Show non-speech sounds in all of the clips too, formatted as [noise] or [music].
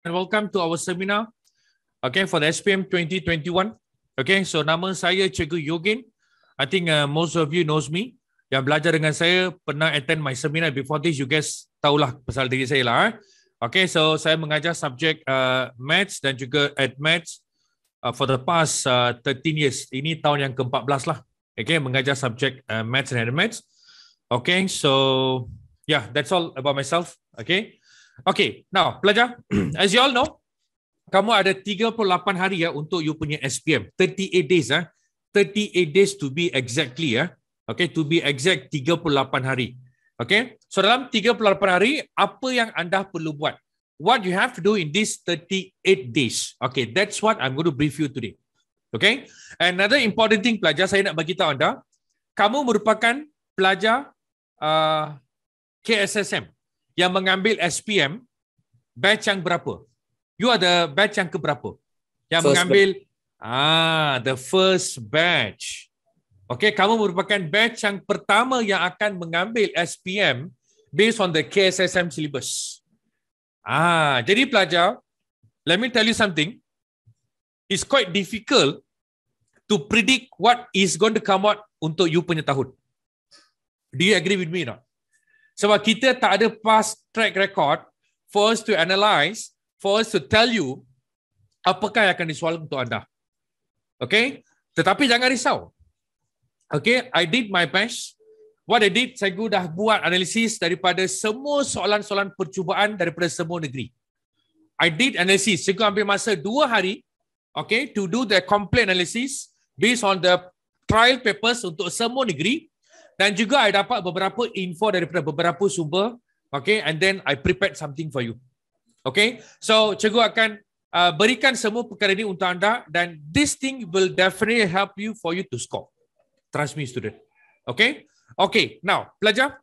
and welcome to our seminar okay for the SPM 2021 okay so nama saya Cikgu Yogin I think uh, most of you knows me yang belajar dengan saya pernah attend my seminar before this you guys tahulah pasal diri saya lah eh. okay so saya mengajar subjek uh, maths dan juga ad maths uh, for the past uh, 13 years ini tahun yang ke-14 lah okay mengajar subjek uh, maths and ad maths okay so yeah that's all about myself okay Okay, now pelajar, [clears throat] as you all know, kamu ada 38 hari ya untuk you punya SPM. 38 days ah, 38 days to be exactly ya. Okay, to be exact 38 hari. Okay, so dalam 38 hari, apa yang anda perlu buat? What you have to do in these 38 days? Okay, that's what I'm going to brief you today. Okay, another important thing pelajar saya nak bagi tahu anda, kamu merupakan pelajar uh, ah, KSSM yang mengambil SPM batch yang berapa? You are the batch yang keberapa? Yang first mengambil batch. ah the first batch. Okay, kamu merupakan batch yang pertama yang akan mengambil SPM based on the KSSM syllabus. Ah, jadi pelajar, let me tell you something. It's quite difficult to predict what is going to come out untuk you punya tahun. Do you agree with me or not? Sebab kita tak ada past track record for us to analyze, for us to tell you apakah yang akan disoal untuk anda. Okay? Tetapi jangan risau. Okay, I did my best. What I did, saya dah buat analisis daripada semua soalan-soalan percubaan daripada semua negeri. I did analysis. Saya ambil masa dua hari okay, to do the complete analysis based on the trial papers untuk semua negeri. Dan juga I dapat beberapa info daripada beberapa sumber. Okay, and then I prepared something for you. Okay, so cikgu akan uh, berikan semua perkara ini untuk anda dan this thing will definitely help you for you to score. Trust me, student. Okay, okay. Now, pelajar,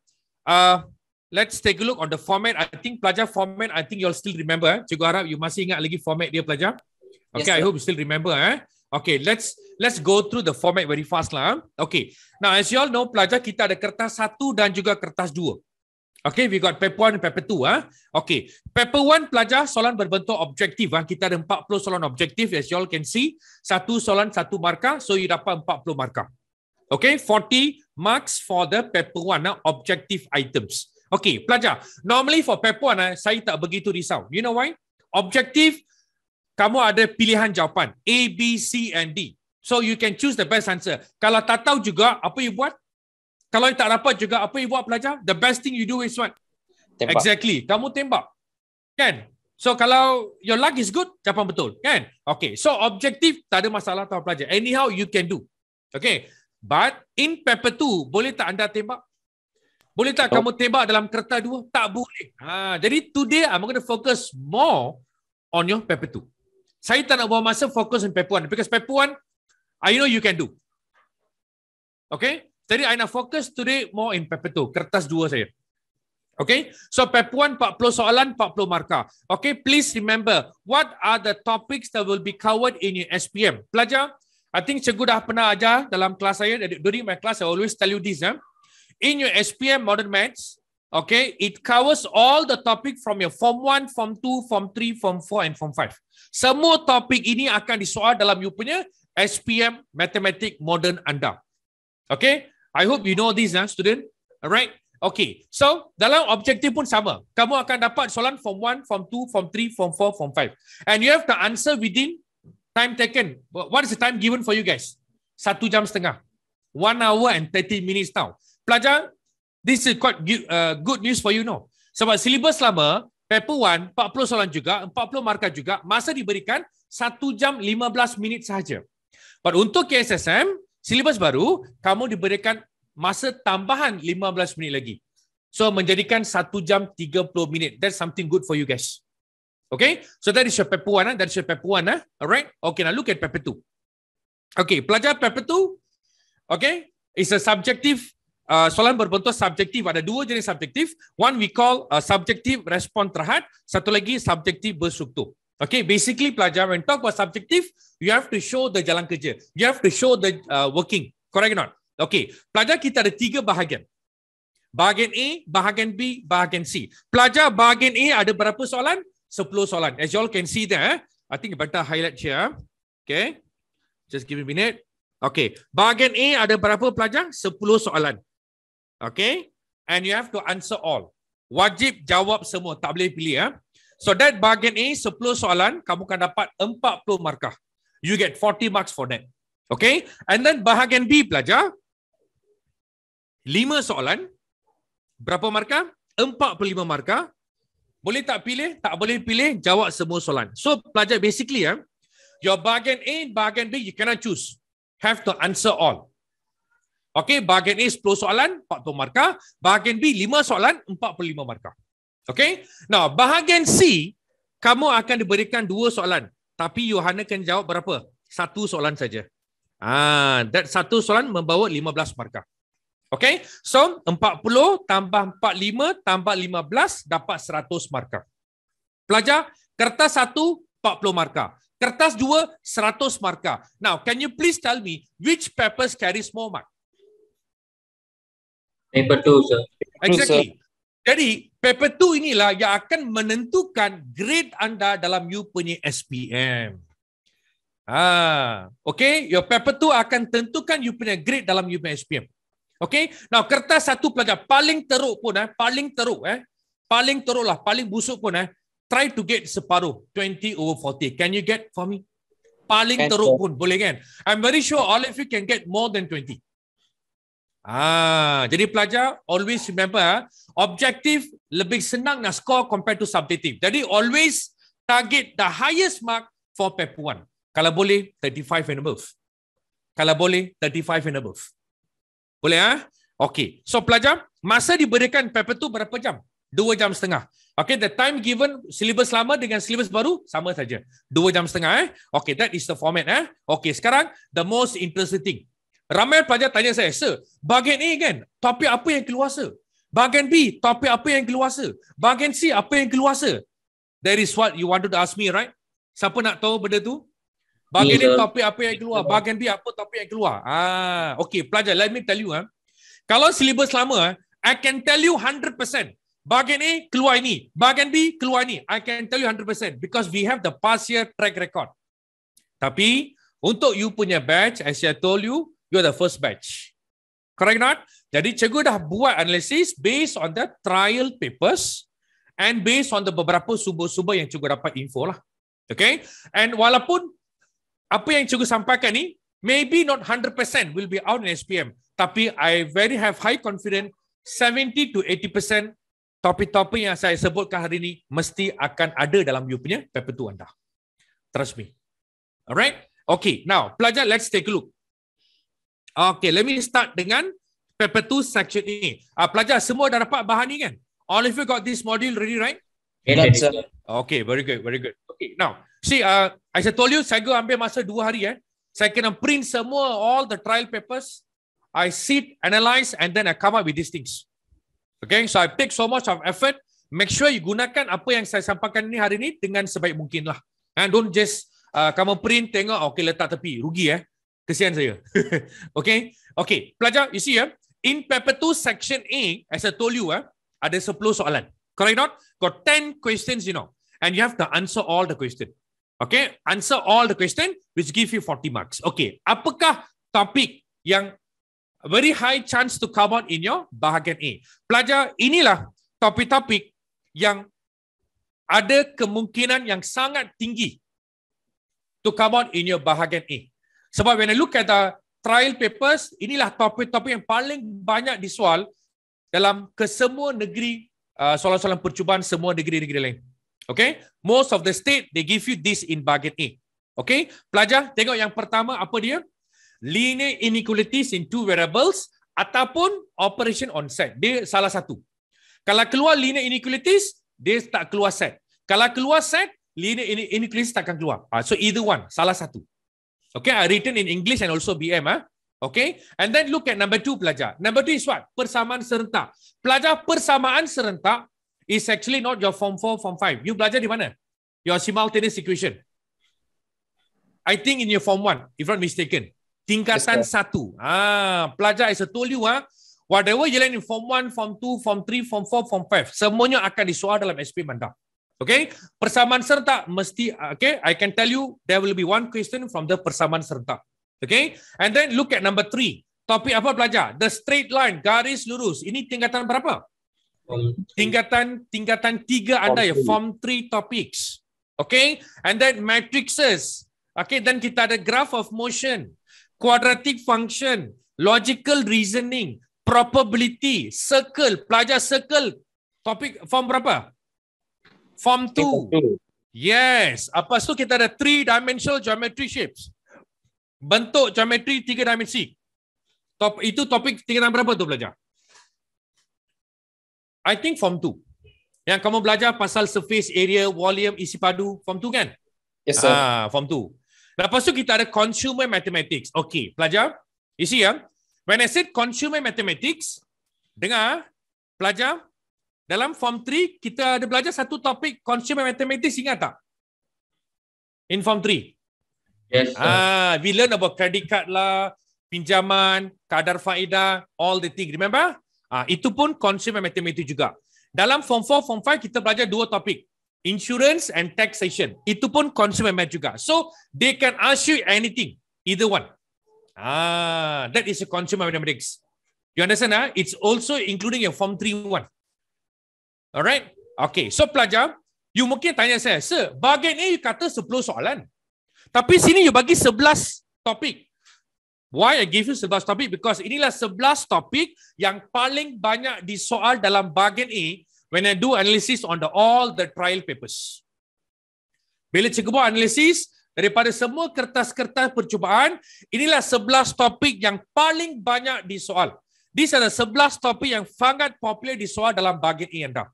uh, let's take a look on the format. I think pelajar format, I think you'll still remember. Eh? Cikgu harap you masih ingat lagi format dia pelajar. Okay, yes, I hope you still remember. Eh? Okay, let's let's go through the format very fast lah. Ah. Okay, now as you all know, pelajar kita ada kertas satu dan juga kertas dua. Okay, we got paper one and paper two. Ah, okay, paper one pelajar soalan berbentuk objektif. Ah, kita ada empat puluh soalan objektif. As you all can see, satu soalan satu markah, so you dapat empat puluh markah. Okay, forty marks for the paper one. Ah, objective items. Okay, pelajar. Normally for paper one, ah, saya tak begitu risau. You know why? Objective kamu ada pilihan jawapan A, B, C and D. So you can choose the best answer. Kalau tak tahu juga, apa you buat? Kalau tak dapat juga, apa you buat pelajar? The best thing you do is what? Tembak. Exactly. Kamu tembak. Kan? So kalau your luck is good, jawapan betul. Kan? Okay. So objective, tak ada masalah tau pelajar. Anyhow, you can do. Okay. But in paper 2, boleh tak anda tembak? Boleh tak oh. kamu tembak dalam kertas dua? Tak boleh. Ha, jadi today, I'm going to focus more on your paper 2 saya tak nak buang masa fokus on paper one because paper one I know you can do. Okay? Jadi I nak fokus today more in paper two, kertas dua saya. Okay? So paper one 40 soalan, 40 markah. Okay? Please remember what are the topics that will be covered in your SPM. Pelajar, I think cikgu dah pernah ajar dalam kelas saya, during my class, I always tell you this. Eh? In your SPM, modern maths, Okay, it covers all the topic from your form 1, form 2, form 3, form 4 and form 5. Semua topik ini akan disoal dalam you punya SPM Mathematic Modern anda. Okay, I hope you know this, huh, ah, student. Alright, okay. So, dalam objektif pun sama. Kamu akan dapat soalan form 1, form 2, form 3, form 4, form 5. And you have to answer within time taken. What is the time given for you guys? Satu jam setengah. One hour and 30 minutes now. Pelajar, This is quite uh, good news for you know. Sebab silibus lama, paper 1, 40 soalan juga, 40 markah juga, masa diberikan 1 jam 15 minit sahaja. But untuk KSSM, silibus baru, kamu diberikan masa tambahan 15 minit lagi. So, menjadikan 1 jam 30 minit. That's something good for you guys. Okay? So, that is your paper 1. Eh? Ah. That is your paper 1. Eh? Ah. Alright? Okay, now look at paper 2. Okay, pelajar paper 2. Okay? It's a subjective Uh, soalan berbentuk subjektif ada dua jenis subjektif. One we call uh, subjektif respon terhad, satu lagi subjektif berstruktur. Okay, basically pelajar when talk about subjektif, you have to show the jalan kerja, you have to show the uh, working. Correct or not? Okay, pelajar kita ada tiga bahagian. Bahagian A, bahagian B, bahagian C. Pelajar bahagian A ada berapa soalan? 10 soalan. As you all can see there, eh? I think better highlight here. Eh? Okay, just give me a minute. Okay, bahagian A ada berapa pelajar? 10 soalan. Okay? And you have to answer all. Wajib jawab semua. Tak boleh pilih. Ya? So that bargain A, 10 soalan, kamu akan dapat 40 markah. You get 40 marks for that. Okay? And then bahagian B pelajar 5 soalan. Berapa markah? 45 markah. Boleh tak pilih? Tak boleh pilih. Jawab semua soalan. So pelajar basically, ya, your bargain A, bargain B, you cannot choose. Have to answer all. Okey, bahagian A 10 soalan, 40 markah. Bahagian B 5 soalan, 45 markah. Okey? Now bahagian C, kamu akan diberikan dua soalan. Tapi Yohana kena jawab berapa? Satu soalan saja. Ah, that satu soalan membawa 15 markah. Okey? So, 40 tambah 45 tambah 15 dapat 100 markah. Pelajar, kertas satu 40 markah. Kertas dua 100 markah. Now, can you please tell me which papers carry more mark? Paper 2 sir. Exactly. Two, sir. Jadi paper 2 inilah yang akan menentukan grade anda dalam you punya SPM. Ah, ha, okay. Your paper 2 akan tentukan you punya grade dalam you punya SPM. Okay. Now kertas satu pelajar paling teruk pun eh, paling teruk eh, paling teruk lah, paling busuk pun eh. Try to get separuh 20 over 40. Can you get for me? Paling teruk pun boleh kan? I'm very sure all of you can get more than 20. Ah, jadi pelajar always remember ah, objektif lebih senang nak score compared to subjective. Jadi always target the highest mark for paper one. Kalau boleh 35 and above. Kalau boleh 35 and above. Boleh ah? Ha? Okay. So pelajar masa diberikan paper tu berapa jam? Dua jam setengah. Okay, the time given syllabus lama dengan syllabus baru sama saja. Dua jam setengah. Eh? Okay, that is the format. Eh? Okay, sekarang the most interesting thing. Ramai pelajar tanya saya, Sir, bahagian A kan, topik apa yang keluar, Sir? Bahagian B, topik apa yang keluar, Sir? Bahagian C, apa yang keluar, Sir? That is what you wanted to ask me, right? Siapa nak tahu benda tu? Bahagian yeah, A, topik apa yang keluar? Bahagian B, apa topik yang keluar? Ah, Okay, pelajar, let me tell you. Ha. Kalau silibus lama, ah, I can tell you 100%. Bahagian A, keluar ini. Bahagian B, keluar ini. I can tell you 100% because we have the past year track record. Tapi, untuk you punya batch, as I told you, You are the first batch. Correct not? Jadi cikgu dah buat analisis based on the trial papers and based on the beberapa sumber-sumber yang cikgu dapat info lah. Okay? And walaupun apa yang cikgu sampaikan ni, maybe not 100% will be out in SPM. Tapi I very have high confidence 70 to 80% topik-topik yang saya sebutkan hari ini mesti akan ada dalam you punya paper 2 anda. Trust me. Alright? Okay, now, pelajar, let's take a look. Okay, let me start dengan paper 2 section ini. Uh, pelajar, semua dah dapat bahan ini kan? All of you got this module ready, right? Yes, yeah, sir. Okay, very good, very good. Okay, now, see, uh, as I told you, saya go ambil masa dua hari. Eh. Saya kena print semua all the trial papers. I sit, analyze, and then I come up with these things. Okay, so I take so much of effort. Make sure you gunakan apa yang saya sampaikan ni hari ni dengan sebaik mungkin lah. And ah, don't just uh, kamu print, tengok, okay, letak tepi. Rugi eh. Kesian saya. [laughs] okay? Okay. Pelajar, you see ya. Yeah? In paper 2, section A, as I told you, eh, ada 10 soalan. Correct not? Got 10 questions, you know. And you have to answer all the questions. Okay? Answer all the questions which give you 40 marks. Okay. Apakah topik yang very high chance to come out in your bahagian A? Pelajar, inilah topik-topik yang ada kemungkinan yang sangat tinggi to come out in your bahagian A. Sebab when I look at the trial papers, inilah topik-topik yang paling banyak disoal dalam kesemua negeri uh, soalan-soalan percubaan semua negeri-negeri lain. Okay? Most of the state, they give you this in bucket A. Okay? Pelajar, tengok yang pertama apa dia? Linear inequalities in two variables ataupun operation on set. Dia salah satu. Kalau keluar linear inequalities, dia tak keluar set. Kalau keluar set, linear inequalities takkan keluar. Ah, so either one, salah satu. Okay, I written in English and also BM. ah. Okay, and then look at number two pelajar. Number two is what? Persamaan serentak. Pelajar persamaan serentak is actually not your form four, form five. You belajar di mana? Your simultaneous equation. I think in your form one, if not mistaken. Tingkatan yes, satu. Ah, pelajar, as I told you, ah, whatever you learn in form one, form two, form three, form four, form five, semuanya akan disuar dalam SP mandap. Okay, persamaan serta mesti okay. I can tell you there will be one question from the persamaan serta. Okay, and then look at number three. Topik apa pelajar? The straight line, garis lurus. Ini tingkatan berapa? tingkatan tingkatan tiga anda ya. Form three topics. Okay, and then matrices. Okay, then kita ada graph of motion, quadratic function, logical reasoning, probability, circle. Pelajar circle. Topik form berapa? form 2. Yes. Apa tu kita ada three dimensional geometry shapes. Bentuk geometri tiga dimensi. Top, itu topik tingkatan berapa tu belajar? I think form 2. Yang kamu belajar pasal surface area, volume, isi padu, form 2 kan? Yes, sir. Ah, form 2. Lepas tu kita ada consumer mathematics. Okay, pelajar. You see ya? When I said consumer mathematics, dengar, pelajar, dalam form 3, kita ada belajar satu topik consumer mathematics, ingat tak? In form 3. Yes. Ah, we learn about credit card lah, pinjaman, kadar faedah, all the thing. Remember? Ah, itu pun consumer mathematics juga. Dalam form 4, form 5, kita belajar dua topik. Insurance and taxation. Itu pun consumer math juga. So, they can ask you anything. Either one. Ah, that is a consumer mathematics. You understand? Ah? It's also including your form 3 one. Alright? Okay, so pelajar, you mungkin tanya saya, Sir, bahagian ni you kata 10 soalan. Tapi sini you bagi 11 topik. Why I give you 11 topik? Because inilah 11 topik yang paling banyak disoal dalam bahagian A when I do analysis on the all the trial papers. Bila cikgu buat analisis, daripada semua kertas-kertas percubaan, inilah 11 topik yang paling banyak disoal. These are the 11 topik yang sangat popular disoal dalam bahagian A anda.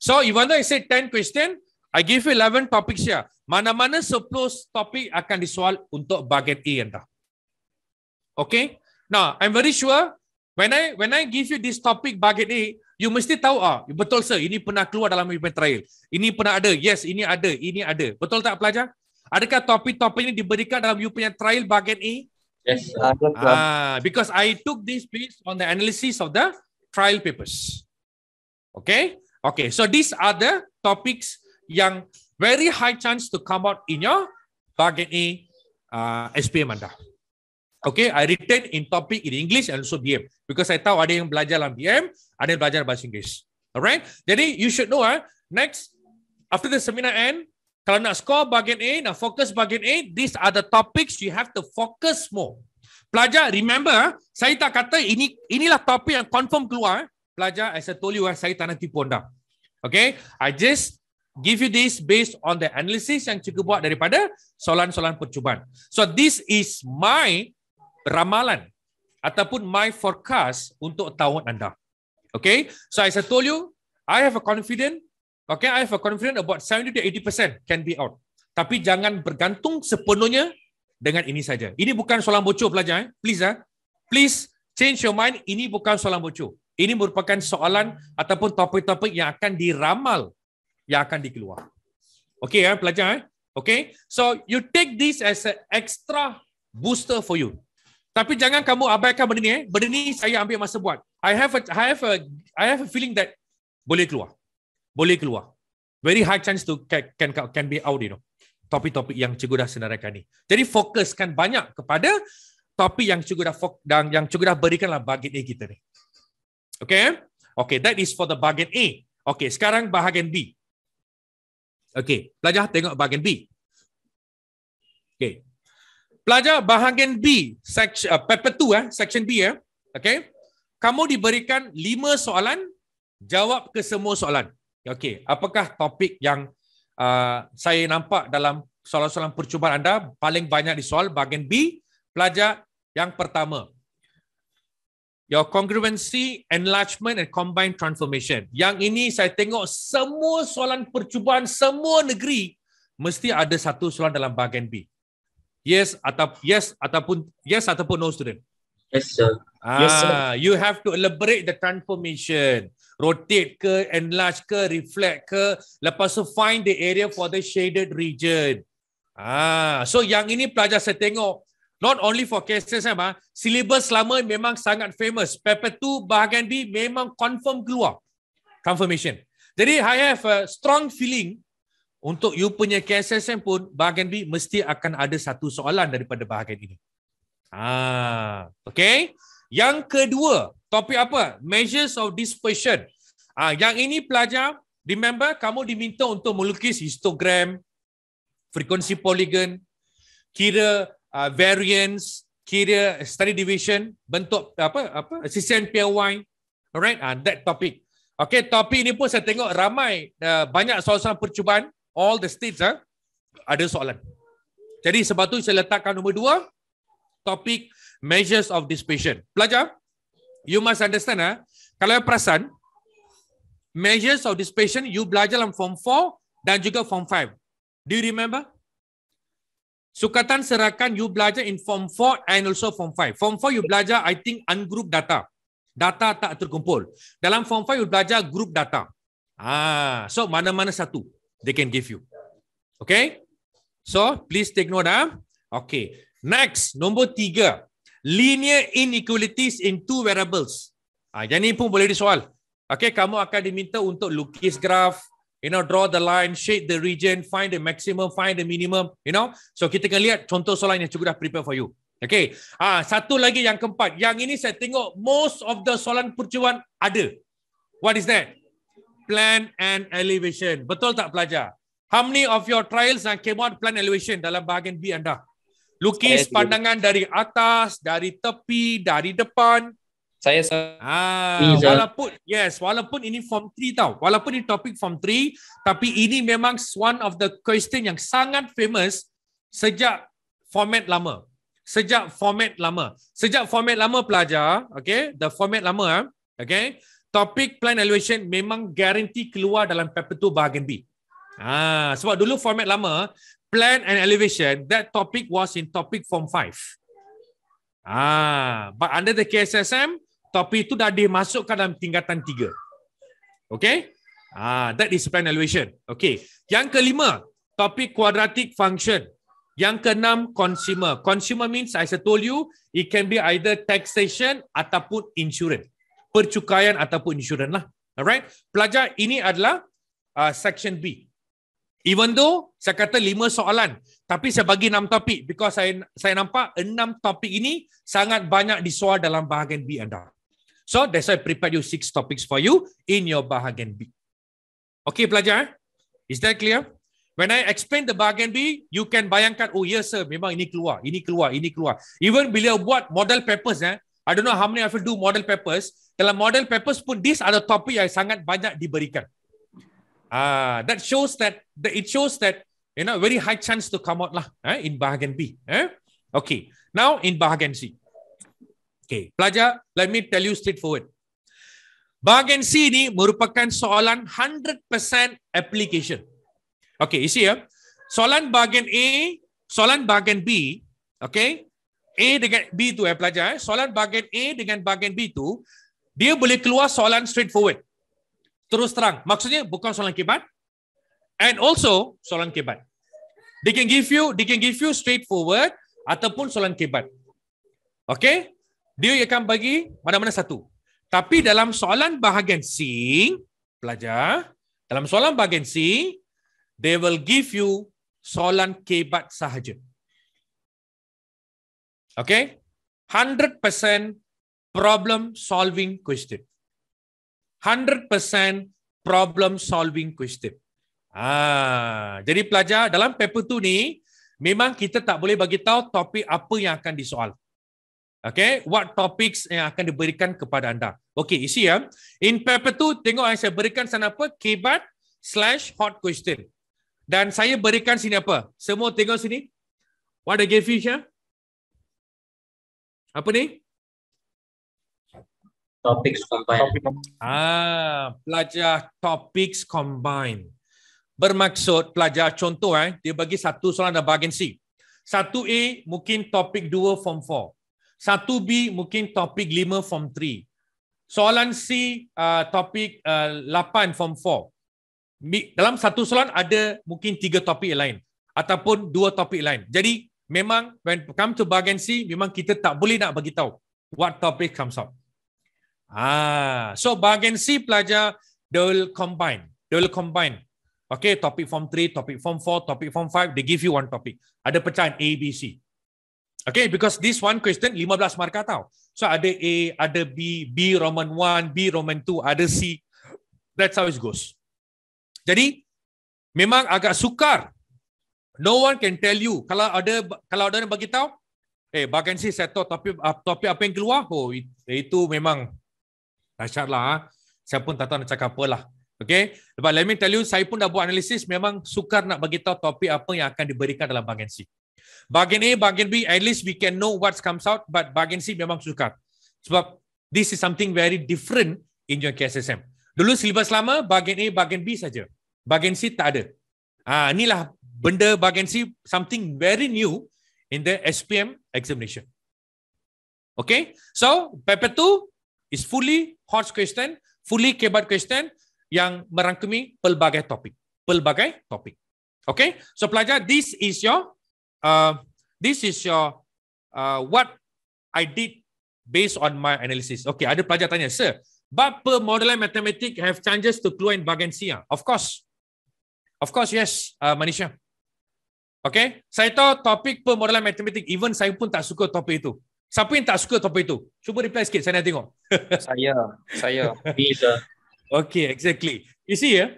So even though I said 10 question, I give you 11 topics here. Mana-mana 10 topik akan disoal untuk bagian A anda. Okay? Now, I'm very sure when I when I give you this topic bagian A, you mesti tahu ah, betul sir, ini pernah keluar dalam event trial. Ini pernah ada. Yes, ini ada. Ini ada. Betul tak pelajar? Adakah topik-topik ini diberikan dalam you punya trial bagian A? Yes. Ah, because I took this piece on the analysis of the trial papers. Okay? Okay, so these are the topics yang very high chance to come out in your bargaining uh, SPM anda. Okay, I retain in topic in English and also BM. Because I tahu ada yang belajar dalam BM, ada yang belajar bahasa Inggeris. Alright? Jadi, you should know, eh, next, after the seminar end, kalau nak score bagian A, nak fokus bagian A, these are the topics you have to focus more. Pelajar, remember, eh, saya tak kata ini inilah topik yang confirm keluar. Eh pelajar, as I told you, eh, saya tak nak tipu anda. Okay, I just give you this based on the analysis yang cikgu buat daripada soalan-soalan percubaan. So this is my ramalan ataupun my forecast untuk tahun anda. Okay, so as I told you, I have a confident, okay, I have a confident about 70 to 80% can be out. Tapi jangan bergantung sepenuhnya dengan ini saja. Ini bukan soalan bocor pelajar. Eh? Please, ah, please change your mind. Ini bukan soalan bocor. Ini merupakan soalan ataupun topik-topik yang akan diramal yang akan dikeluar. Okey ya, pelajar eh. Okey. So you take this as an extra booster for you. Tapi jangan kamu abaikan benda ni eh. Benda ni saya ambil masa buat. I have a I have a I have a feeling that boleh keluar. Boleh keluar. Very high chance to can can, can be out you know. Topik-topik yang cikgu dah senaraikan ni. Jadi fokuskan banyak kepada topik yang cikgu dah dan yang cikgu dah berikanlah bagi ni kita ni. Okay? Okay, that is for the bahagian A. Okay, sekarang bahagian B. Okay, pelajar tengok bahagian B. Okay. Pelajar bahagian B, section, uh, paper 2, eh, section B. Eh. Okay. Kamu diberikan 5 soalan, jawab ke semua soalan. Okay, apakah topik yang uh, saya nampak dalam soalan-soalan percubaan anda paling banyak di bahagian B, pelajar yang pertama your congruency, enlargement and combined transformation. Yang ini saya tengok semua soalan percubaan semua negeri mesti ada satu soalan dalam bahagian B. Yes atau yes ataupun yes ataupun no student. Yes sir. Ah, yes sir. You have to elaborate the transformation. Rotate ke, enlarge ke, reflect ke. Lepas tu find the area for the shaded region. Ah, so yang ini pelajar saya tengok not only for KSSM, eh, ha, syllabus lama memang sangat famous. Paper 2 bahagian B memang confirm keluar. Confirmation. Jadi, I have a strong feeling untuk you punya KSSM pun, bahagian B mesti akan ada satu soalan daripada bahagian ini. Ah, okay. Yang kedua, topik apa? Measures of dispersion. Ah, yang ini pelajar, remember kamu diminta untuk melukis histogram, frekuensi poligon, kira uh, variance kira study division bentuk apa apa assistant PY alright uh, that topic okay topik ini pun saya tengok ramai uh, banyak soalan percubaan all the states uh, ada soalan jadi sebab tu saya letakkan nombor dua topik measures of dispersion pelajar you must understand uh, kalau yang perasan measures of dispersion you belajar dalam form 4 dan juga form 5 do you remember Sukatan serakan, you belajar in form 4 and also form 5. Form 4 you belajar I think ungroup data. Data tak terkumpul. Dalam form 5 you belajar group data. Ah, so mana-mana satu they can give you. Okay? So please take note ah. Okay. Next, nombor tiga. Linear inequalities in two variables. Ah, yang ni pun boleh disoal. Okay, kamu akan diminta untuk lukis graf, you know, draw the line, shade the region, find the maximum, find the minimum, you know. So kita akan lihat contoh soalan yang cikgu dah prepare for you. Okay. Ah, satu lagi yang keempat. Yang ini saya tengok most of the soalan percubaan ada. What is that? Plan and elevation. Betul tak pelajar? How many of your trials yang came out plan elevation dalam bahagian B anda? Lukis pandangan dari atas, dari tepi, dari depan, saya se- ah, walaupun yes, walaupun ini form 3 tau. Walaupun ini topik form 3, tapi ini memang one of the question yang sangat famous sejak format lama. Sejak format lama. Sejak format lama pelajar, okay, the format lama, ah, okay, topik plan evaluation memang guarantee keluar dalam paper 2 bahagian B. Ah, sebab dulu format lama, plan and elevation, that topic was in topic form 5. Ah, but under the KSSM, tapi itu dah dimasukkan dalam tingkatan tiga. Okay? Ah, that is plan evaluation. Okay. Yang kelima, topik quadratic function. Yang keenam, consumer. Consumer means, I said told you, it can be either taxation ataupun insurance. Percukaian ataupun insurance lah. Alright? Pelajar, ini adalah uh, section B. Even though, saya kata lima soalan. Tapi saya bagi enam topik because saya saya nampak enam topik ini sangat banyak disoal dalam bahagian B anda. So that's why I prepare you six topics for you in your bargain B. Okay, pelajar. Eh? Is that clear? When I explain the bargain B, you can bayangkan, oh yes sir, memang ini keluar, ini keluar, ini keluar. Even bila buat model papers, eh, I don't know how many of you do model papers. Dalam model papers pun, these are the topic yang sangat banyak diberikan. Ah, uh, that shows that, that it shows that you know very high chance to come out lah eh, in Bahagian B. Eh? Okay, now in Bahagian C. Okay, pelajar, let me tell you straightforward. Bargain C ni merupakan soalan 100% application. Okay, you see ya. Soalan bargain A, soalan bargain B, okay. A dengan B tu eh pelajar. Eh? Soalan bargain A dengan bargain B tu, dia boleh keluar soalan straightforward. Terus terang. Maksudnya bukan soalan kibat. And also soalan kibat. They can give you, they can give you straightforward ataupun soalan kebat. Okay, dia akan bagi mana-mana satu. Tapi dalam soalan bahagian C, pelajar, dalam soalan bahagian C, they will give you soalan kebat sahaja. Okay? 100% problem solving question. 100% problem solving question. Ah, jadi pelajar dalam paper tu ni memang kita tak boleh bagi tahu topik apa yang akan disoal. Okay, what topics yang akan diberikan kepada anda. Okay, you see ya. In paper tu, tengok saya berikan sana apa? Kibat slash hot question. Dan saya berikan sini apa? Semua tengok sini. What I gave you here? Apa ni? Topics combined. Ah, pelajar topics combined. Bermaksud pelajar contoh eh, dia bagi satu soalan dan bagian C. Satu A mungkin topik dua form four. Satu B mungkin topik Lima form Three. Soalan C uh, topik uh, 8 form 4. Dalam satu soalan ada mungkin tiga topik lain ataupun dua topik lain. Jadi memang when come to bahagian C memang kita tak boleh nak bagi tahu what topic comes up. Ah, so bahagian C pelajar double combine. double combine. Okay, topik form 3, topik form 4, topik form 5, they give you one topic. Ada pecahan A, B, C. Okay, because this one question 15 markah tau. So ada A, ada B, B Roman 1, B Roman 2, ada C. That's how it goes. Jadi memang agak sukar. No one can tell you. Kalau ada kalau ada yang bagi tahu, eh bagian si setor tapi ah, tapi apa yang keluar? Oh itu memang tak dahsyat lah. Ha? Saya pun tak tahu nak cakap apa lah. Okay. But let me tell you, saya pun dah buat analisis, memang sukar nak bagi tahu topik apa yang akan diberikan dalam bagian C. Bagian A, bagian B, at least we can know what comes out, but bagian C memang sukar. Sebab this is something very different in your KSSM. Dulu silibus lama, bagian A, bagian B saja. Bagian C tak ada. Ah, inilah benda bagian C, something very new in the SPM examination. Okay, so paper 2 is fully hot question, fully kebat question yang merangkumi pelbagai topik. Pelbagai topik. Okay, so pelajar, this is your Uh, this is your uh, what I did based on my analysis. Okay, ada pelajar tanya, sir, bapa modelan matematik have changes to clue in bagian C? Ah? Of course. Of course, yes, uh, Manisha. Okay, saya tahu topik permodelan matematik, even saya pun tak suka topik itu. Siapa yang tak suka topik itu? Cuba reply sikit, saya nak tengok. [laughs] saya, saya. okay, exactly. You see, yeah?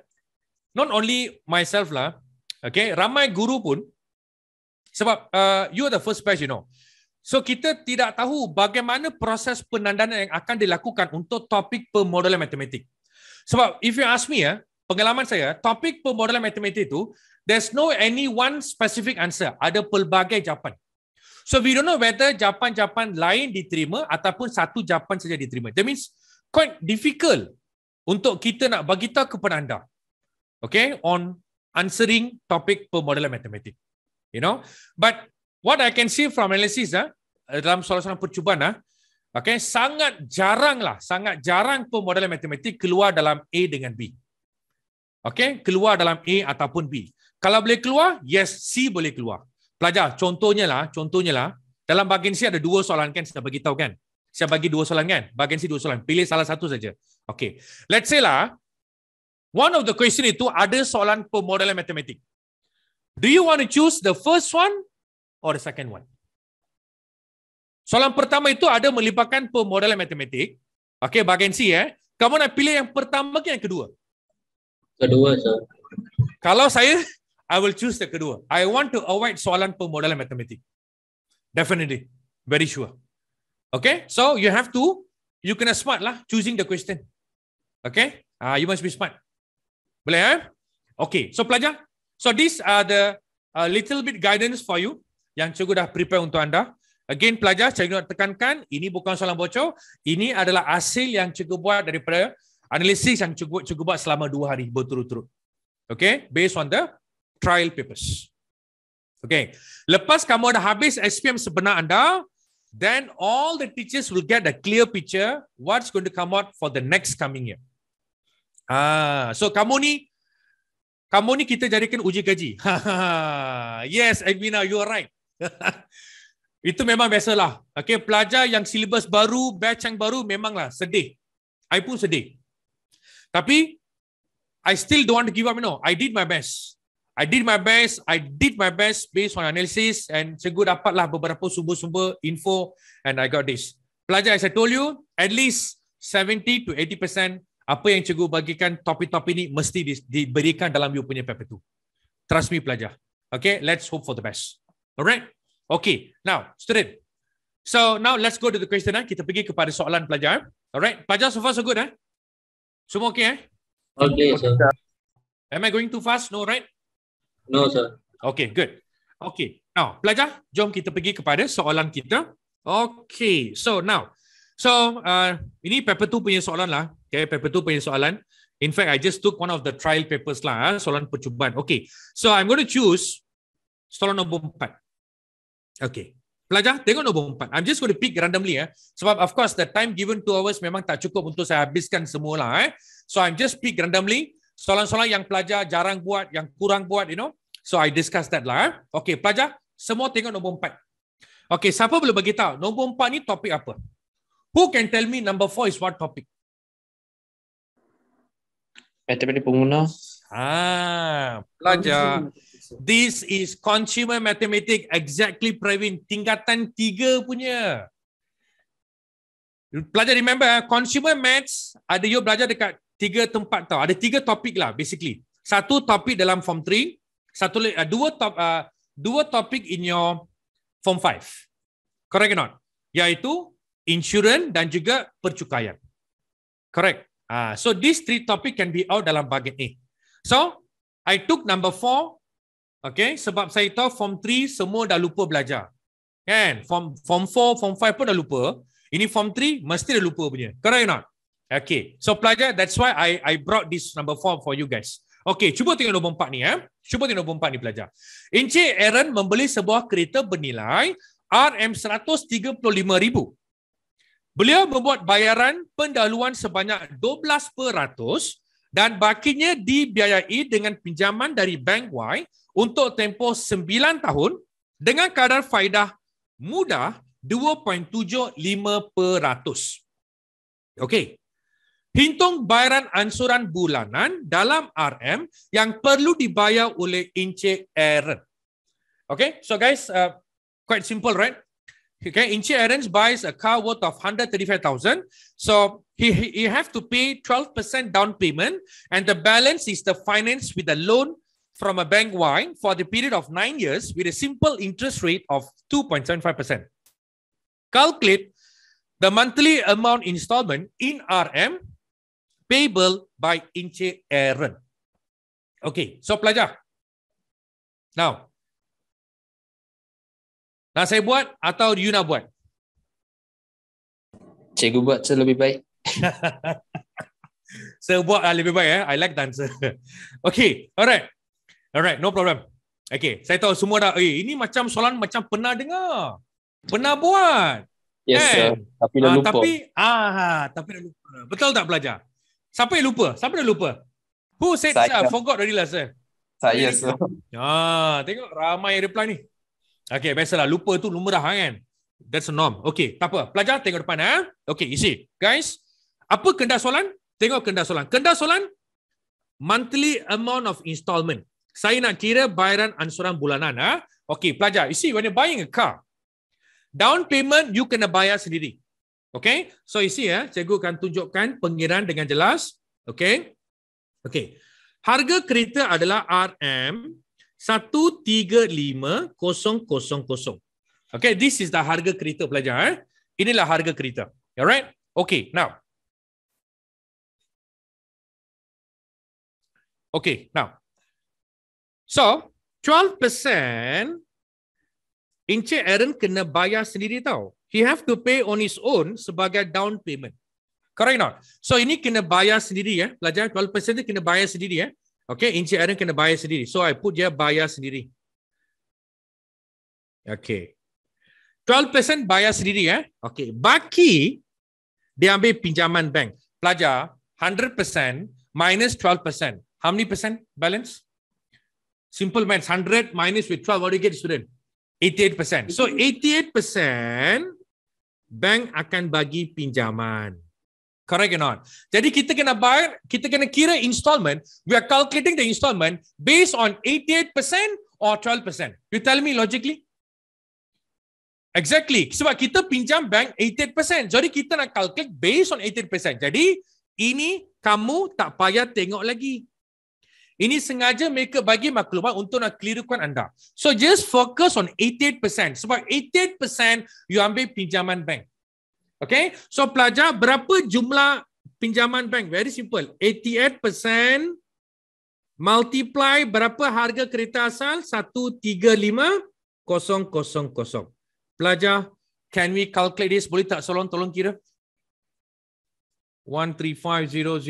not only myself lah, okay, ramai guru pun, sebab uh, you are the first batch, you know. So kita tidak tahu bagaimana proses penandaan yang akan dilakukan untuk topik pemodelan matematik. Sebab if you ask me, ya, pengalaman saya, topik pemodelan matematik itu, there's no any one specific answer. Ada pelbagai jawapan. So we don't know whether jawapan-jawapan lain diterima ataupun satu jawapan saja diterima. That means quite difficult untuk kita nak bagi kepada anda. Okay, on answering topik pemodelan matematik you know. But what I can see from analysis ah dalam soalan percubaan ah, okay, sangat jarang lah, sangat jarang pun model matematik keluar dalam A dengan B. Okay, keluar dalam A ataupun B. Kalau boleh keluar, yes, C boleh keluar. Pelajar, contohnya lah, contohnya lah, dalam bahagian C ada dua soalan kan, saya bagi tahu kan. Saya bagi dua soalan kan, bahagian C dua soalan. Pilih salah satu saja. Okay, let's say lah, one of the question itu ada soalan pemodelan matematik. Do you want to choose the first one or the second one? Soalan pertama itu ada melibatkan permodalan matematik. Okay, bagian C ya. Eh. Kamu nak pilih yang pertama ke yang kedua? Kedua, sir. Kalau saya, I will choose the kedua. I want to avoid soalan permodalan matematik. Definitely. Very sure. Okay, so you have to, you can smart lah choosing the question. Okay, uh, ah, you must be smart. Boleh Eh? Okay, so pelajar, So these are the uh, little bit guidance for you yang cikgu dah prepare untuk anda. Again pelajar, saya nak tekankan ini bukan soalan bocor. Ini adalah hasil yang cikgu buat daripada analisis yang cikgu, cikgu buat selama dua hari berturut-turut. Okay, based on the trial papers. Okay, lepas kamu dah habis SPM sebenar anda, then all the teachers will get a clear picture what's going to come out for the next coming year. Ah, so kamu ni kamu ni kita jadikan uji gaji. [laughs] yes, Edwina, you are right. [laughs] Itu memang biasalah. Okay, pelajar yang silibus baru, batch yang baru, memanglah sedih. I pun sedih. Tapi, I still don't want to give up, you know. I did my best. I did my best. I did my best based on analysis and cikgu dapatlah beberapa sumber-sumber info and I got this. Pelajar, as I told you, at least 70 to 80% apa yang cikgu bagikan topi-topi ni mesti di, diberikan dalam you punya paper tu. Trust me pelajar. Okay, let's hope for the best. Alright? Okay, now student. So now let's go to the question. Eh? Kita pergi kepada soalan pelajar. Eh. Alright, pelajar so far so good. Eh? Semua okay? Eh? Okay, sir. Am I going too fast? No, right? No, sir. Okay, good. Okay, now pelajar, jom kita pergi kepada soalan kita. Okay, so now. So, uh, ini paper 2 punya soalan lah. Okay, paper tu punya soalan. In fact, I just took one of the trial papers lah, ha? soalan percubaan. Okay, so I'm going to choose soalan nombor empat. Okay, pelajar, tengok nombor empat. I'm just going to pick randomly ya. Eh? Sebab of course, the time given two hours memang tak cukup untuk saya habiskan semua lah. Eh? So I'm just pick randomly. Soalan-soalan yang pelajar jarang buat, yang kurang buat, you know. So I discuss that lah. Eh? Okay, pelajar, semua tengok nombor empat. Okay, siapa boleh bagi tahu nombor empat ni topik apa? Who can tell me number four is what topic? Metabolic pengguna. Ah, pelajar. This is consumer mathematics exactly Pravin tingkatan tiga punya. Pelajar remember ah, consumer maths ada you belajar dekat tiga tempat tau. Ada tiga topik lah basically. Satu topik dalam form 3, satu uh, dua top uh, dua topik in your form 5. Correct or not? Yaitu insurance dan juga percukaian. Correct. Ah, so these three topic can be out dalam bagian ni. So I took number four. Okay, sebab saya tahu form three semua dah lupa belajar. Kan? Form form four, form five pun dah lupa. Ini form three mesti dah lupa punya. Correct or not? Okay. So pelajar, that's why I I brought this number four for you guys. Okay, cuba tengok nombor empat ni. Eh. Cuba tengok nombor empat ni pelajar. Encik Aaron membeli sebuah kereta bernilai RM135,000. Beliau membuat bayaran pendahuluan sebanyak 12% dan bakinya dibiayai dengan pinjaman dari Bank Y untuk tempoh 9 tahun dengan kadar faedah mudah 2.75%. Okey. Hitung bayaran ansuran bulanan dalam RM yang perlu dibayar oleh Encik Aaron. Okey, so guys, uh, quite simple, right? Okay, Inchi Adams buys a car worth of 135,000. So he, he, have to pay 12% down payment and the balance is the finance with a loan from a bank wine for the period of nine years with a simple interest rate of 2.75%. Calculate the monthly amount installment in RM payable by Inche Aaron. Okay, so Plaja. Now, Nak saya buat atau you nak buat? Cikgu buat saya lebih baik. [laughs] saya buat lah lebih baik. Eh? I like dancer. [laughs] Okay. Alright. Alright. No problem. Okay. Saya tahu semua dah. Eh, ini macam soalan macam pernah dengar. Pernah buat. Yes, eh? sir. Tapi dah ah, lupa. Ah, tapi, ah, tapi dah lupa. Betul tak belajar? Siapa yang lupa? Siapa dah lupa? Who said saya. forgot already lah, sir? Saya, sir. Ah, tengok ramai reply ni. Okay, biasalah lupa tu lumrah eh, kan. That's a norm. Okay, tak apa. Pelajar tengok depan ha. Okay, isi Guys, apa kendah soalan? Tengok kendah soalan. Kendah soalan, monthly amount of installment. Saya nak kira bayaran ansuran bulanan. Ha? Okay, pelajar. isi. when you're buying a car, down payment, you kena bayar sendiri. Okay? So, isi ya. ya, cikgu akan tunjukkan pengiran dengan jelas. Okay? Okay. Harga kereta adalah RM 135,000. Okay, this is the harga kereta pelajar. Eh? Inilah harga kereta. Alright? Okay, now. Okay, now. So, 12% Encik Aaron kena bayar sendiri tau. He have to pay on his own sebagai down payment. Correct not? So, ini kena bayar sendiri ya. Eh? Pelajar 12% ni kena bayar sendiri ya. Eh? Okay, Encik Aaron kena bayar sendiri. So, I put dia bayar sendiri. Okay. 12% bayar sendiri. Eh? Okay, baki dia ambil pinjaman bank. Pelajar, 100% minus 12%. How many percent balance? Simple maths, 100 minus with 12, what do you get student? 88%. So 88% bank akan bagi pinjaman. Correct or not? Jadi kita kena bayar, kita kena kira installment. We are calculating the installment based on 88% or 12%. You tell me logically. Exactly. Sebab kita pinjam bank 88%. Jadi kita nak calculate based on 88%. Jadi ini kamu tak payah tengok lagi. Ini sengaja mereka bagi maklumat untuk nak clearkan anda. So just focus on 88%. Sebab 88% you ambil pinjaman bank. Okay, so pelajar berapa jumlah pinjaman bank? Very simple, 88% multiply berapa harga kereta asal? 135,000. Pelajar, can we calculate this? Boleh tak solon tolong kira? 135,000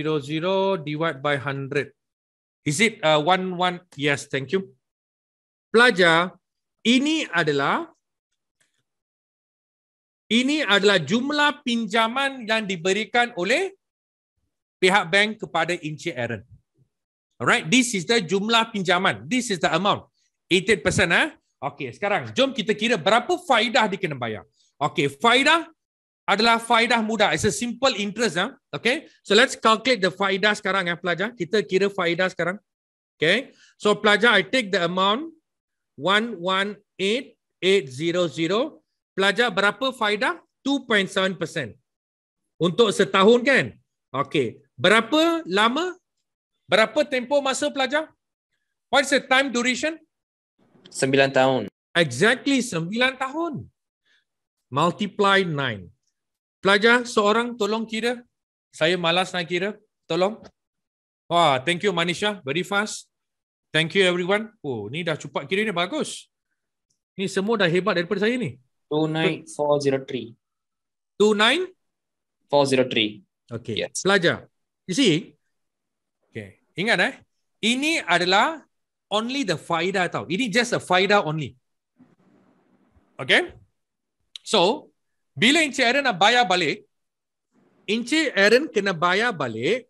divide by 100. Is it uh, 11? Yes, thank you. Pelajar, ini adalah ini adalah jumlah pinjaman yang diberikan oleh pihak bank kepada Encik Aaron. Alright, this is the jumlah pinjaman. This is the amount. 80% ah. Eh? okay. sekarang jom kita kira berapa faedah dia kena bayar. Okay, faedah adalah faedah mudah. It's a simple interest ah. Eh? Okey. So let's calculate the faedah sekarang ya eh, pelajar. Kita kira faedah sekarang. Okay, So pelajar I take the amount 118800 pelajar berapa faedah? 2.7%. Untuk setahun kan? Okey. Berapa lama? Berapa tempoh masa pelajar? What's the time duration? 9 tahun. Exactly 9 tahun. Multiply 9. Pelajar seorang tolong kira. Saya malas nak kira. Tolong. Wah, oh, thank you Manisha. Very fast. Thank you everyone. Oh, ni dah cepat kira ni. Bagus. Ni semua dah hebat daripada saya ni. 29403. Okay. Yes. Pelajar. You see? Okay. Ingat eh. Ini adalah only the faidah tau. Ini just a faidah only. Okay. So, bila Encik Aaron nak bayar balik, Encik Aaron kena bayar balik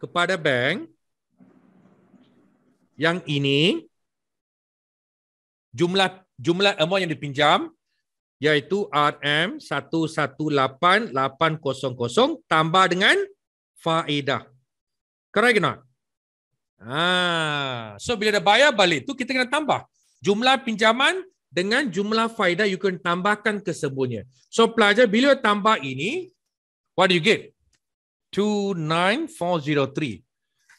kepada bank yang ini jumlah jumlah amount yang dipinjam iaitu RM118800 tambah dengan faedah. Correct or not? Ha. So bila dah bayar balik tu kita kena tambah. Jumlah pinjaman dengan jumlah faedah you can tambahkan kesemuanya. So pelajar bila tambah ini, what do you get? 29403.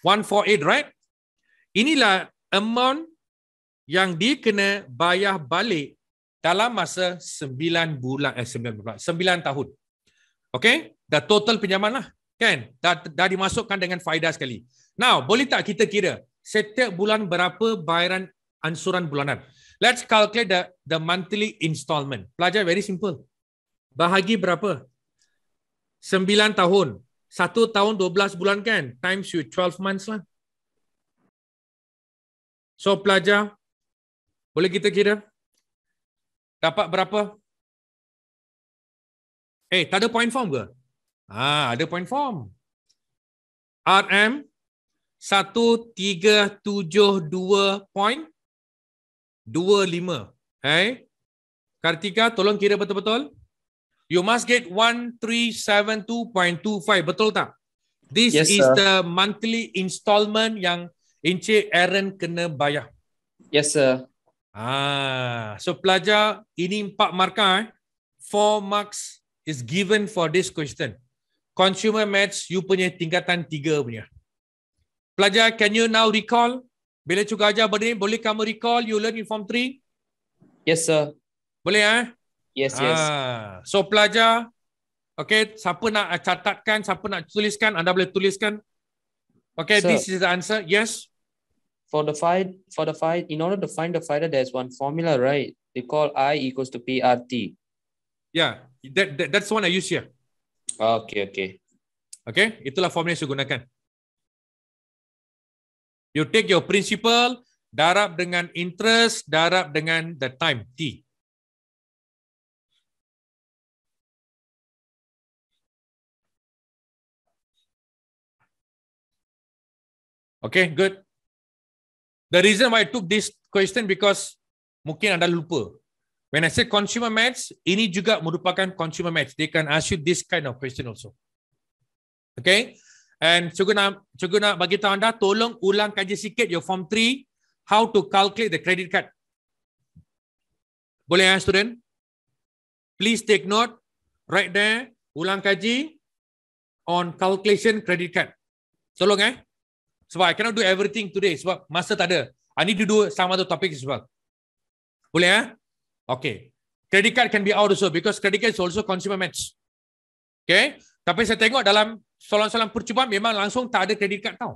148, right? Inilah amount yang dikena bayar balik dalam masa 9 bulan eh 9 bulan 9 tahun. Okey, dah total pinjaman lah kan? Dah, dah dimasukkan dengan faedah sekali. Now, boleh tak kita kira setiap bulan berapa bayaran ansuran bulanan? Let's calculate the, the monthly installment. Pelajar very simple. Bahagi berapa? 9 tahun. 1 tahun 12 bulan kan? Times you 12 months lah. So pelajar, boleh kita kira? Dapat berapa? Eh, tak ada point form ke? Ha, ada point form. RM 1372.25. Hey. Kartika, tolong kira betul-betul. You must get 1372.25. Betul tak? This yes, is sir. the monthly installment yang Encik Aaron kena bayar. Yes, sir. Ah, so pelajar ini empat markah. Eh? Four marks is given for this question. Consumer match, you punya tingkatan tiga punya. Pelajar, can you now recall? Bila cuba ajar benda ni, boleh kamu recall you learn in form 3? Yes, sir. Boleh, eh? Yes, ah. yes. So, pelajar, okay, siapa nak catatkan, siapa nak tuliskan, anda boleh tuliskan. Okay, sir. this is the answer. Yes? for the fight for the fight in order to find the fighter there's one formula right they call i equals to prt yeah that, that that's the one i use here okay okay okay itulah formula yang saya gunakan you take your principal, darab dengan interest darab dengan the time t Okay, good. The reason why I took this question because mungkin anda lupa. When I say consumer match, ini juga merupakan consumer match. They can ask you this kind of question also. Okay? And cikgu nak, cikgu nak bagi tahu anda, tolong ulang kaji sikit your form 3, how to calculate the credit card. Boleh ya, student? Please take note, right there, ulang kaji on calculation credit card. Tolong eh sebab I cannot do everything today sebab masa tak ada. I need to do some other topics as well. Boleh eh? Okay. Credit card can be out also because credit card is also consumer match. Okay. Tapi saya tengok dalam soalan-soalan percubaan memang langsung tak ada credit card tau.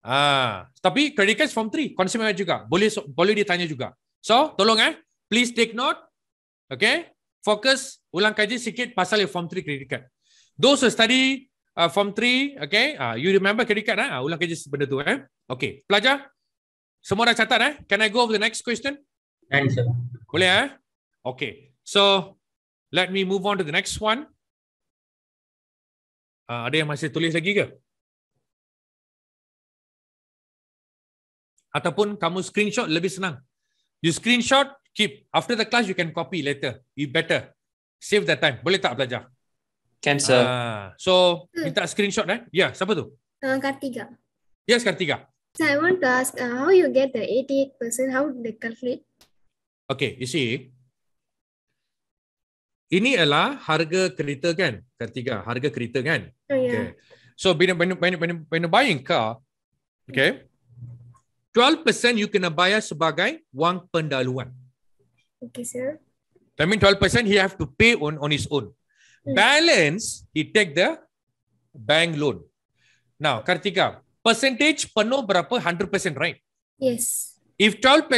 Ah, tapi credit card is form three consumer match juga. Boleh boleh ditanya juga. So, tolong eh. Please take note. Okay. Fokus ulang kaji sikit pasal yang form 3 credit card. Those who study uh, form 3 okay uh, you remember credit card uh, ulang kerja benda tu eh okay pelajar semua dah catat eh can i go over the next question thanks sir boleh eh okay so let me move on to the next one uh, ada yang masih tulis lagi ke ataupun kamu screenshot lebih senang you screenshot keep after the class you can copy later you better save that time boleh tak belajar Cancel. Uh, ah. so hmm. minta screenshot eh. Ya, yeah, siapa tu? Uh, ah, Kartiga. Yes, ya, Kartiga. So I want to ask uh, how you get the 88% how they calculate? Okay, you see. Ini adalah harga kereta kan? Kartiga, harga kereta kan? Oh, yeah. Okay. So bila bila bila buying car, okay? 12% you kena bayar sebagai wang pendaluan. Okay, sir. That means 12% he have to pay on on his own. Hmm. balance he take the bank loan now kartika percentage penuh berapa 100% right yes if 12%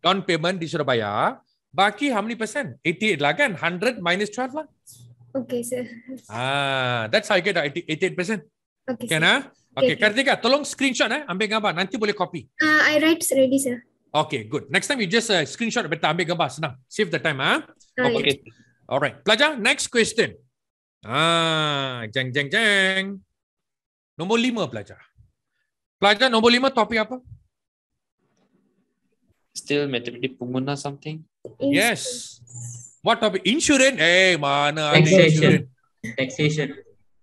down payment di surabaya baki how many percent 88 lah kan 100 minus 12 lah okay sir ah that's how you get 88 okay kena Okay, okay, Kartika, tolong screenshot eh. Ambil gambar. Nanti boleh copy. Uh, I write ready, sir. Okay, good. Next time you just uh, screenshot. Betul, ambil gambar. Senang. Save the time, ah. Okay. okay. Alright, pelajar, next question. Ah, jeng jeng jeng. Nombor lima pelajar. Pelajar nombor lima topik apa? Still metabolic pulmona something. Yes. What topic? Insurance? Eh, hey, mana taxation. ada insurance? Taxation.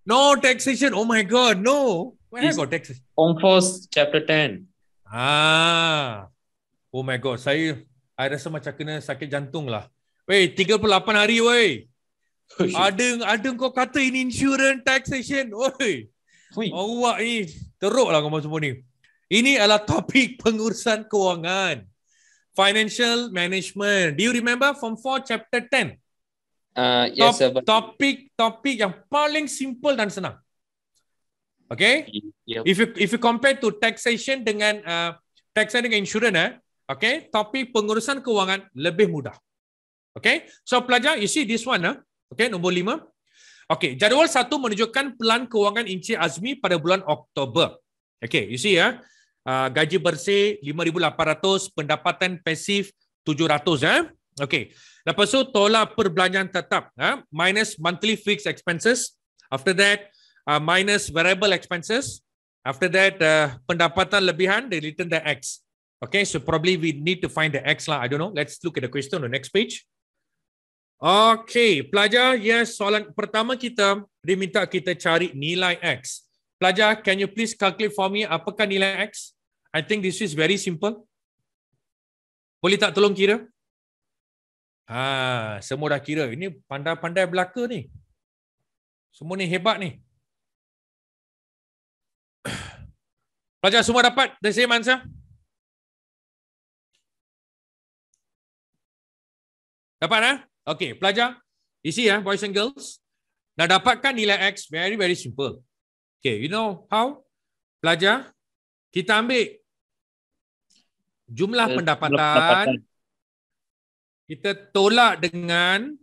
No taxation. Oh my god, no. Where have got taxation? On force chapter 10. Ah. Oh my god, saya saya rasa macam kena sakit jantung lah. Weh, 38 hari weh. Ada ada kau kata ini insurance taxation. Oi. Awak ni teruklah kau semua ni. Ini adalah topik pengurusan kewangan. Financial management. Do you remember from 4 chapter 10? Uh, yes, Top, topik topic yang paling simple dan senang. Okay? Yep. If you if you compare to taxation dengan uh, taxation dengan insurance eh, okay? Topik pengurusan kewangan lebih mudah. Okay, so pelajar, you see this one, ah, okay, nombor lima. Okay, jadual satu menunjukkan pelan kewangan Encik Azmi pada bulan Oktober. Okay, you see ya, ah, gaji bersih 5,800, pendapatan pasif 700, ya. Ah. Okay, lepas tu tolak perbelanjaan tetap, ah, minus monthly fixed expenses. After that, ah, minus variable expenses. After that, uh, pendapatan lebihan, they return the X. Okay, so probably we need to find the X lah. I don't know. Let's look at the question on the next page. Okey, pelajar, yes, soalan pertama kita dia minta kita cari nilai X. Pelajar, can you please calculate for me apakah nilai X? I think this is very simple. Boleh tak tolong kira? Ha, semua dah kira. Ini pandai-pandai belaka ni. Semua ni hebat ni. [clears throat] Pelajar semua dapat the same answer? Dapat ah? Ha? Okay, pelajar. You see ya, boys and girls. Nak dapatkan nilai X, very, very simple. Okay, you know how? Pelajar, kita ambil jumlah uh, pendapatan, pendapatan. Kita tolak dengan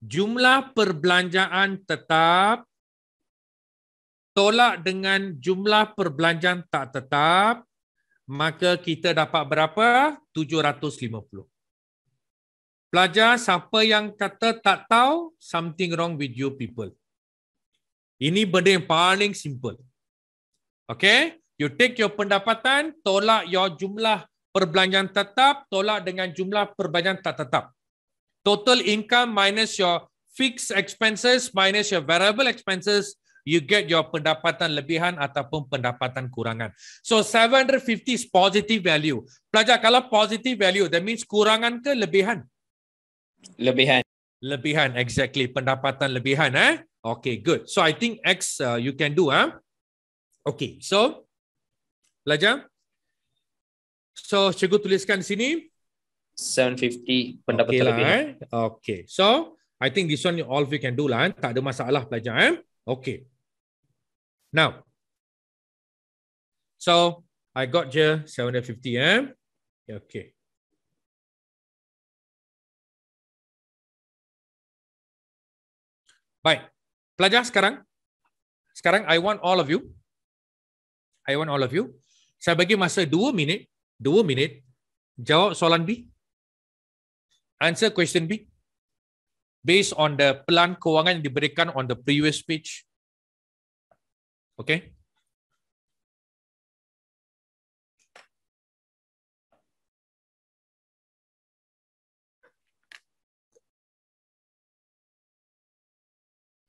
jumlah perbelanjaan tetap tolak dengan jumlah perbelanjaan tak tetap maka kita dapat berapa 750 Pelajar, siapa yang kata tak tahu, something wrong with you people. Ini benda yang paling simple. Okay? You take your pendapatan, tolak your jumlah perbelanjaan tetap, tolak dengan jumlah perbelanjaan tak tetap. Total income minus your fixed expenses minus your variable expenses, you get your pendapatan lebihan ataupun pendapatan kurangan. So 750 is positive value. Pelajar, kalau positive value, that means kurangan ke lebihan? lebihan lebihan exactly pendapatan lebihan eh okay good so i think x uh, you can do ah okay so belajar so cikgu tuliskan di sini 750 pendapatan okay lah, lebihan eh? okay so i think this one all of you can do lah eh? tak ada masalah belajar eh okay now so i got je 750 eh okay Baik. Pelajar sekarang. Sekarang I want all of you. I want all of you. Saya bagi masa 2 minit. 2 minit. Jawab soalan B. Answer question B. Based on the plan kewangan yang diberikan on the previous page. Okay.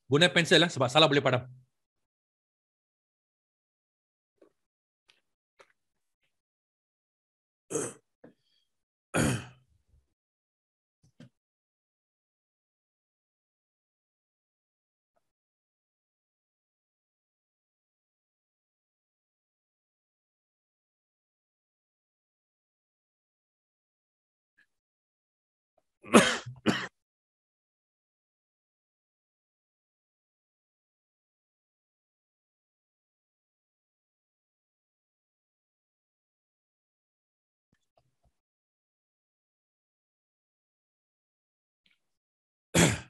guna pensel lah sebab salah boleh padam.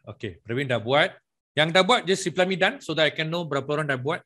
Okay, Praveen dah buat. Yang dah buat, just reply me done so that I can know berapa orang dah buat.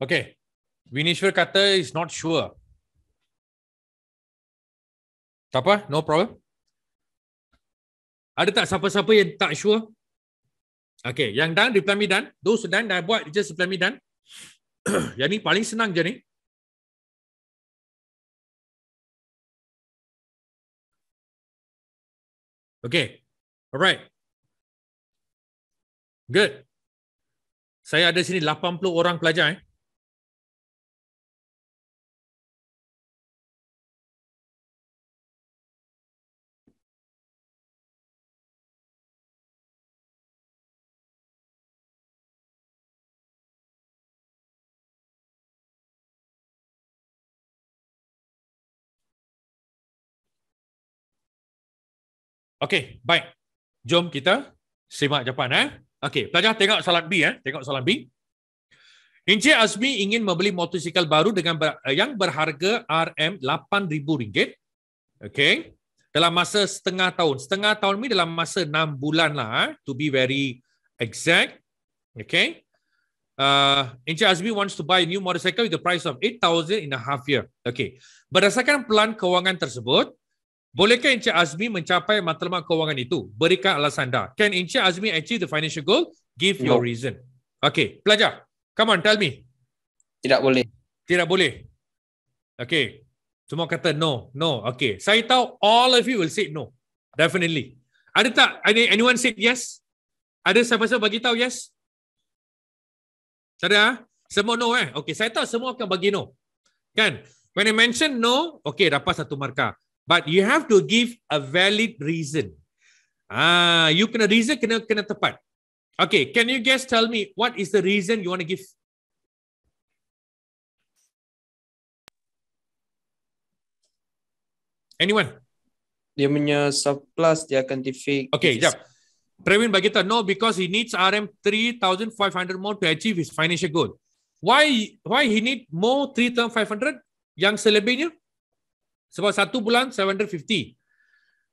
Okay. Vinishwar Kata is not sure. Tapa, no problem. Ada tak siapa-siapa yang tak sure? Okay, yang dan reply me dan. Those dan dah buat, just reply me dan. [coughs] yang ni paling senang je ni. Okay. Alright. Good. Saya ada sini 80 orang pelajar eh. Okey, baik. Jom kita simak jawapan eh. Okey, pelajar tengok soalan B eh. Tengok soalan B. Encik Azmi ingin membeli motosikal baru dengan ber, eh, yang berharga RM8,000. Okey. Dalam masa setengah tahun. Setengah tahun ni dalam masa enam bulan lah. Eh, to be very exact. Okay, Uh, Encik Azmi wants to buy new motorcycle with the price of 8,000 in a half year. Okay, Berdasarkan pelan kewangan tersebut, Bolehkah Encik Azmi mencapai matlamat kewangan itu? Berikan alasan anda. Can Encik Azmi achieve the financial goal? Give no. your reason. Okay, pelajar. Come on, tell me. Tidak boleh. Tidak boleh. Okay. Semua kata no, no. Okay. Saya tahu all of you will say no. Definitely. Ada tak? Ada anyone say yes? Ada siapa-siapa bagi tahu yes? Tak ada? Ah? Semua no eh? Okay, saya tahu semua akan bagi no. Kan? When I mention no, okay, dapat satu markah. But you have to give a valid reason. Ah, you can reason kena kena tepat. Okay, can you guys tell me what is the reason you want to give? Anyone? Dia punya surplus dia akan Okay, jap. Pravin bagi tahu, no, because he needs RM 3,500 more to achieve his financial goal. Why why he need more 3,500? Yang selebihnya? Sebab satu bulan 750.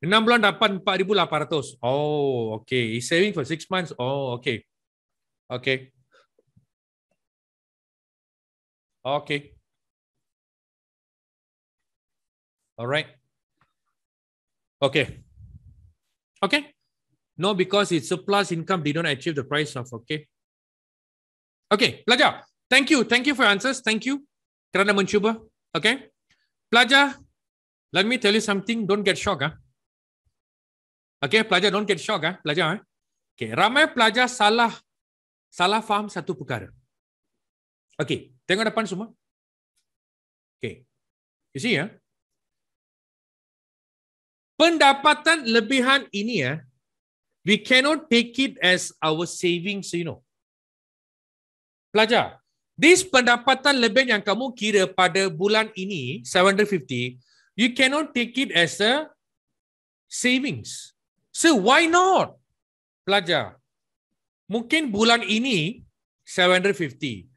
Enam bulan dapat 4,800. Oh, okay. He's saving for six months. Oh, okay. Okay. Okay. Alright. Okay. Okay. No, because it's surplus income, they don't achieve the price of okay. Okay, pelajar. Thank you. Thank you for answers. Thank you. Kerana mencuba. Okay. Pelajar, Let me tell you something, don't get shocked. Ah. Okay, pelajar don't get shocked. Ah. Pelajar, ah. Okay, ramai pelajar salah salah faham satu perkara. Okay, tengok depan semua. Okay, you see ya. Ah. Pendapatan lebihan ini ya, ah, we cannot take it as our savings, you know. Pelajar, this pendapatan lebih yang kamu kira pada bulan ini, 750, you cannot take it as a savings. So why not? Pelajar. Mungkin bulan ini 750.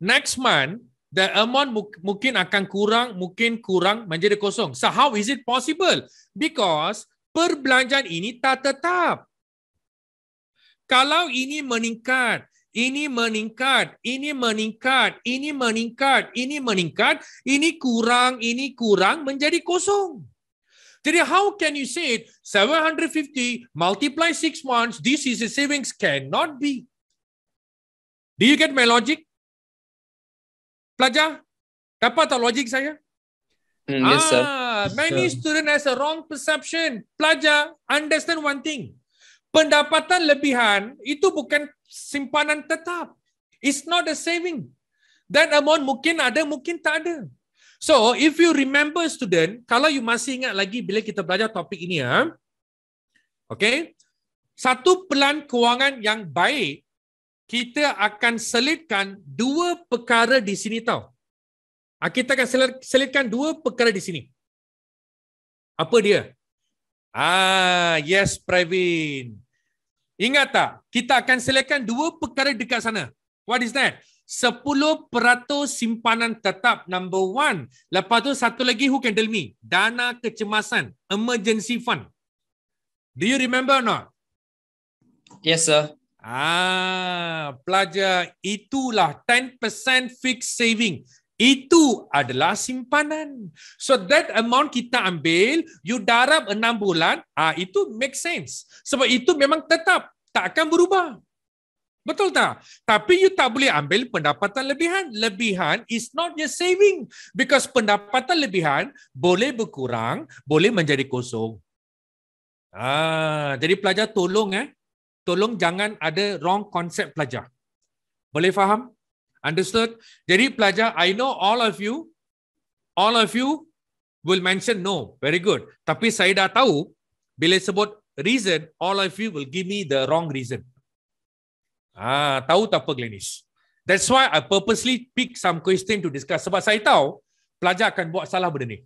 Next month, the amount mungkin akan kurang, mungkin kurang menjadi kosong. So how is it possible? Because perbelanjaan ini tak tetap. Kalau ini meningkat, ini meningkat, ini meningkat, ini meningkat, ini meningkat, ini kurang, ini kurang menjadi kosong. Jadi how can you say it? 750 multiply six months, this is a savings cannot be. Do you get my logic? Pelajar, dapat tak logik saya? Mm, yes, sir. Ah, [laughs] many student has a wrong perception. Pelajar, understand one thing. Pendapatan lebihan itu bukan simpanan tetap. It's not a saving. That amount mungkin ada, mungkin tak ada. So, if you remember student, kalau you masih ingat lagi bila kita belajar topik ini, ya, okay, satu pelan kewangan yang baik, kita akan selitkan dua perkara di sini tau. Ah, kita akan selitkan dua perkara di sini. Apa dia? Ah, yes, Pravin. Ingat tak? Kita akan selekan dua perkara dekat sana. What is that? 10% simpanan tetap number one. Lepas tu satu lagi who can tell me? Dana kecemasan. Emergency fund. Do you remember or not? Yes, sir. Ah, pelajar itulah 10% fixed saving. Itu adalah simpanan. So that amount kita ambil, you darab enam bulan, ah itu make sense. Sebab itu memang tetap tak akan berubah. Betul tak? Tapi you tak boleh ambil pendapatan lebihan. Lebihan is not your saving. Because pendapatan lebihan boleh berkurang, boleh menjadi kosong. Ah, jadi pelajar tolong eh. Tolong jangan ada wrong concept pelajar. Boleh faham? Understood? Jadi pelajar, I know all of you, all of you will mention no. Very good. Tapi saya dah tahu, bila sebut reason, all of you will give me the wrong reason. Ah, tahu tak apa, Glenish? That's why I purposely pick some question to discuss. Sebab saya tahu, pelajar akan buat salah benda ni.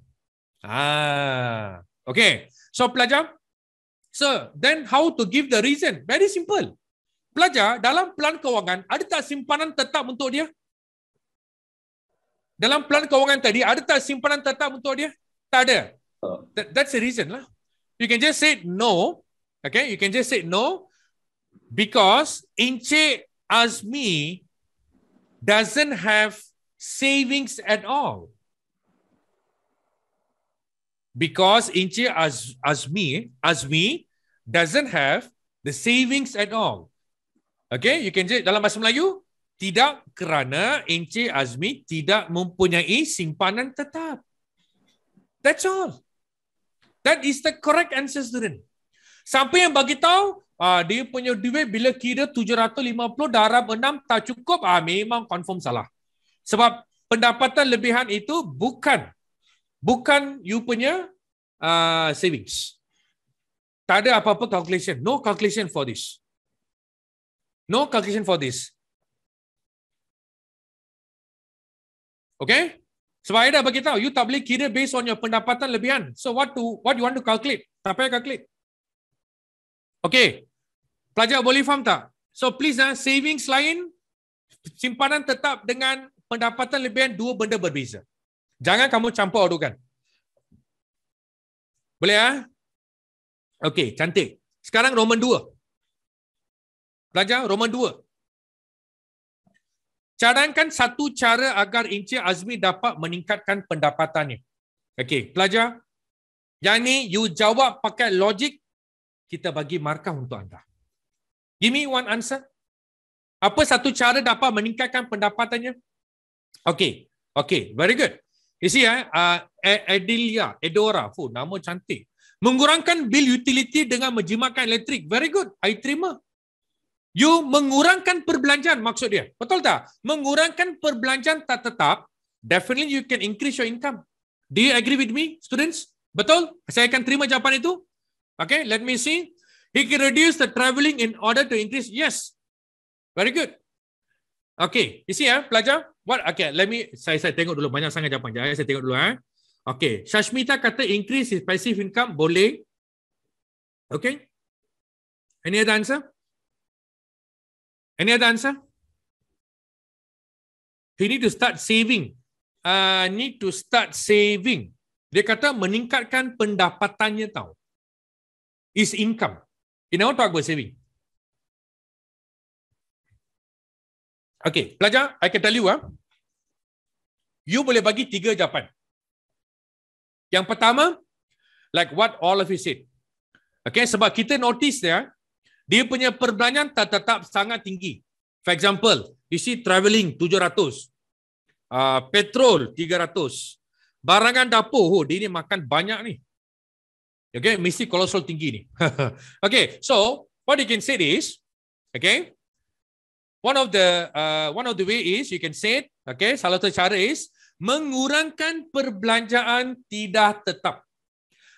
Ah, okay. So pelajar, sir, then how to give the reason? Very simple. Pelajar, dalam pelan kewangan, ada tak simpanan tetap untuk dia? Dalam pelan kewangan tadi, ada tak simpanan tetap untuk dia? Tak ada. Oh. That, that's the reason lah. You can just say no. Okay, you can just say no. Because Encik Azmi doesn't have savings at all. Because Encik Az- Azmi, Azmi doesn't have the savings at all. Okay, you can say dalam bahasa Melayu, tidak kerana Encik Azmi tidak mempunyai simpanan tetap. That's all. That is the correct answer, student. Siapa yang bagi tahu uh, dia punya duit bila kira 750 darab 6 tak cukup, ah uh, memang confirm salah. Sebab pendapatan lebihan itu bukan bukan you punya uh, savings. Tak ada apa-apa calculation. No calculation for this. No calculation for this. Okay? Sebab saya dah beritahu, you tak boleh kira based on your pendapatan lebihan. So, what to what you want to calculate? Tak payah calculate. Okay. Pelajar boleh faham tak? So, please, ha, savings lain, simpanan tetap dengan pendapatan lebihan, dua benda berbeza. Jangan kamu campur adukan. Boleh, ah? Okay, cantik. Sekarang Roman 2. Belajar Roman 2. Cadangkan satu cara agar Encik Azmi dapat meningkatkan pendapatannya. Okey, pelajar, Yang ni, you jawab pakai logik, kita bagi markah untuk anda. Give me one answer. Apa satu cara dapat meningkatkan pendapatannya? Okey, okey, very good. You see, eh, Adelia, uh, e- Edora, oh, nama cantik. Mengurangkan bil utility dengan menjimatkan elektrik. Very good, I terima. You mengurangkan perbelanjaan maksud dia. Betul tak? Mengurangkan perbelanjaan tak tetap, definitely you can increase your income. Do you agree with me, students? Betul? Saya akan terima jawapan itu. Okay, let me see. He can reduce the travelling in order to increase. Yes. Very good. Okay, you see ya, pelajar. What? Okay, let me, saya saya tengok dulu. Banyak sangat jawapan. saya tengok dulu. Ha. Okay, Shashmita kata increase his passive income. Boleh. Okay. Any other answer? Any other answer? He need to start saving. Uh, need to start saving. Dia kata meningkatkan pendapatannya tau. Is income. He never talk about saving. Okay, pelajar, I can tell you. Huh? Ah. You boleh bagi tiga jawapan. Yang pertama, like what all of you said. Okay, sebab kita notice dia. yeah, dia punya perbelanjaan tak tetap sangat tinggi. For example, you see travelling 700, uh, petrol 300, barangan dapur, oh, dia ni makan banyak ni. Okay, mesti kolesterol tinggi ni. [laughs] okay, so what you can say is, okay, one of the uh, one of the way is you can say, okay, salah satu cara is mengurangkan perbelanjaan tidak tetap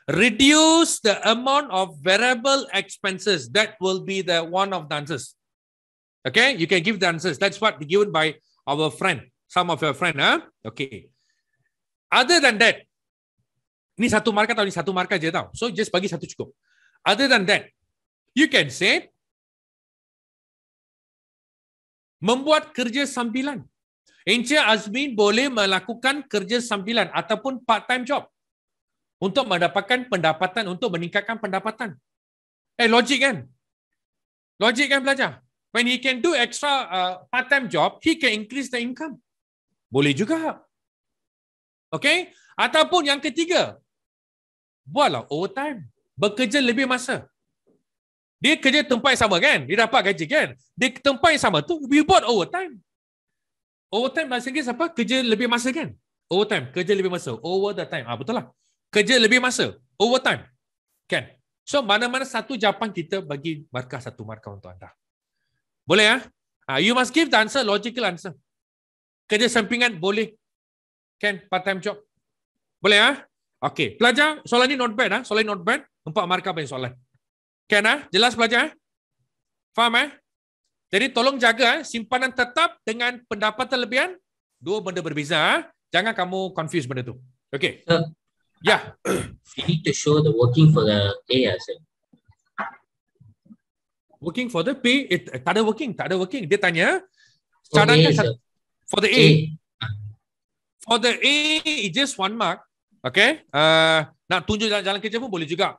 reduce the amount of variable expenses. That will be the one of the answers. Okay, you can give the answers. That's what given by our friend, some of your friend, huh? Okay. Other than that, ini satu markah atau ini satu markah je tau. So just bagi satu cukup. Other than that, you can say membuat kerja sambilan. Encik Azmin boleh melakukan kerja sambilan ataupun part-time job untuk mendapatkan pendapatan untuk meningkatkan pendapatan. Eh logik kan? Logik kan pelajar? When he can do extra uh, part-time job, he can increase the income. Boleh juga. Okay? Ataupun yang ketiga, buatlah overtime. Bekerja lebih masa. Dia kerja tempat yang sama kan? Dia dapat gaji kan? Dia tempat yang sama tu, we buat overtime. Overtime bahasa Inggeris apa? Kerja lebih masa kan? Overtime, kerja lebih masa. Over the time. Ah, betul lah kerja lebih masa, overtime. Kan? So mana-mana satu jawapan kita bagi markah satu markah untuk anda. Boleh ya? Ah, you must give the answer, logical answer. Kerja sampingan boleh. Kan? Part-time job. Boleh ya? Okay. Pelajar, soalan ni not bad. Ha? Soalan ni not bad. Empat markah bagi soalan. Kan? Ha? Jelas pelajar? Faham eh? Jadi tolong jaga eh? simpanan tetap dengan pendapatan lebihan. Dua benda berbeza. Ha? Jangan kamu confuse benda tu. Okay. Sir, Yeah. we need to show the working for the pay as Working for the pay, it tak ada working, tak ada working. Dia tanya, for, okay, sat- for the A. A. For the A, it just one mark. Okay. Uh, nak tunjuk jalan-jalan kerja pun boleh juga.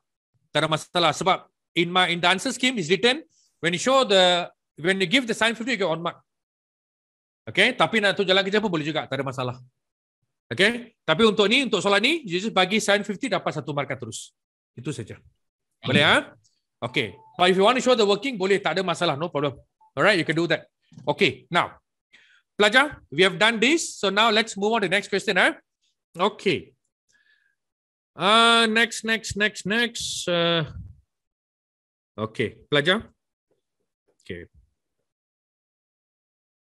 Tak ada masalah. Sebab in my in the answer scheme is written, when you show the, when you give the sign 50, you get one mark. Okay. Tapi nak tunjuk jalan kerja pun boleh juga. Tak ada masalah. Okay? Tapi untuk ni, untuk solat ni, Jesus bagi sign 50 dapat satu markah terus. Itu saja. Boleh ha? Okay. But if you want to show the working, boleh. Tak ada masalah. No problem. Alright, you can do that. Okay, now. Pelajar, we have done this. So now let's move on to the next question. Eh? Okay. Uh, next, next, next, next. Uh, okay, pelajar. Okay.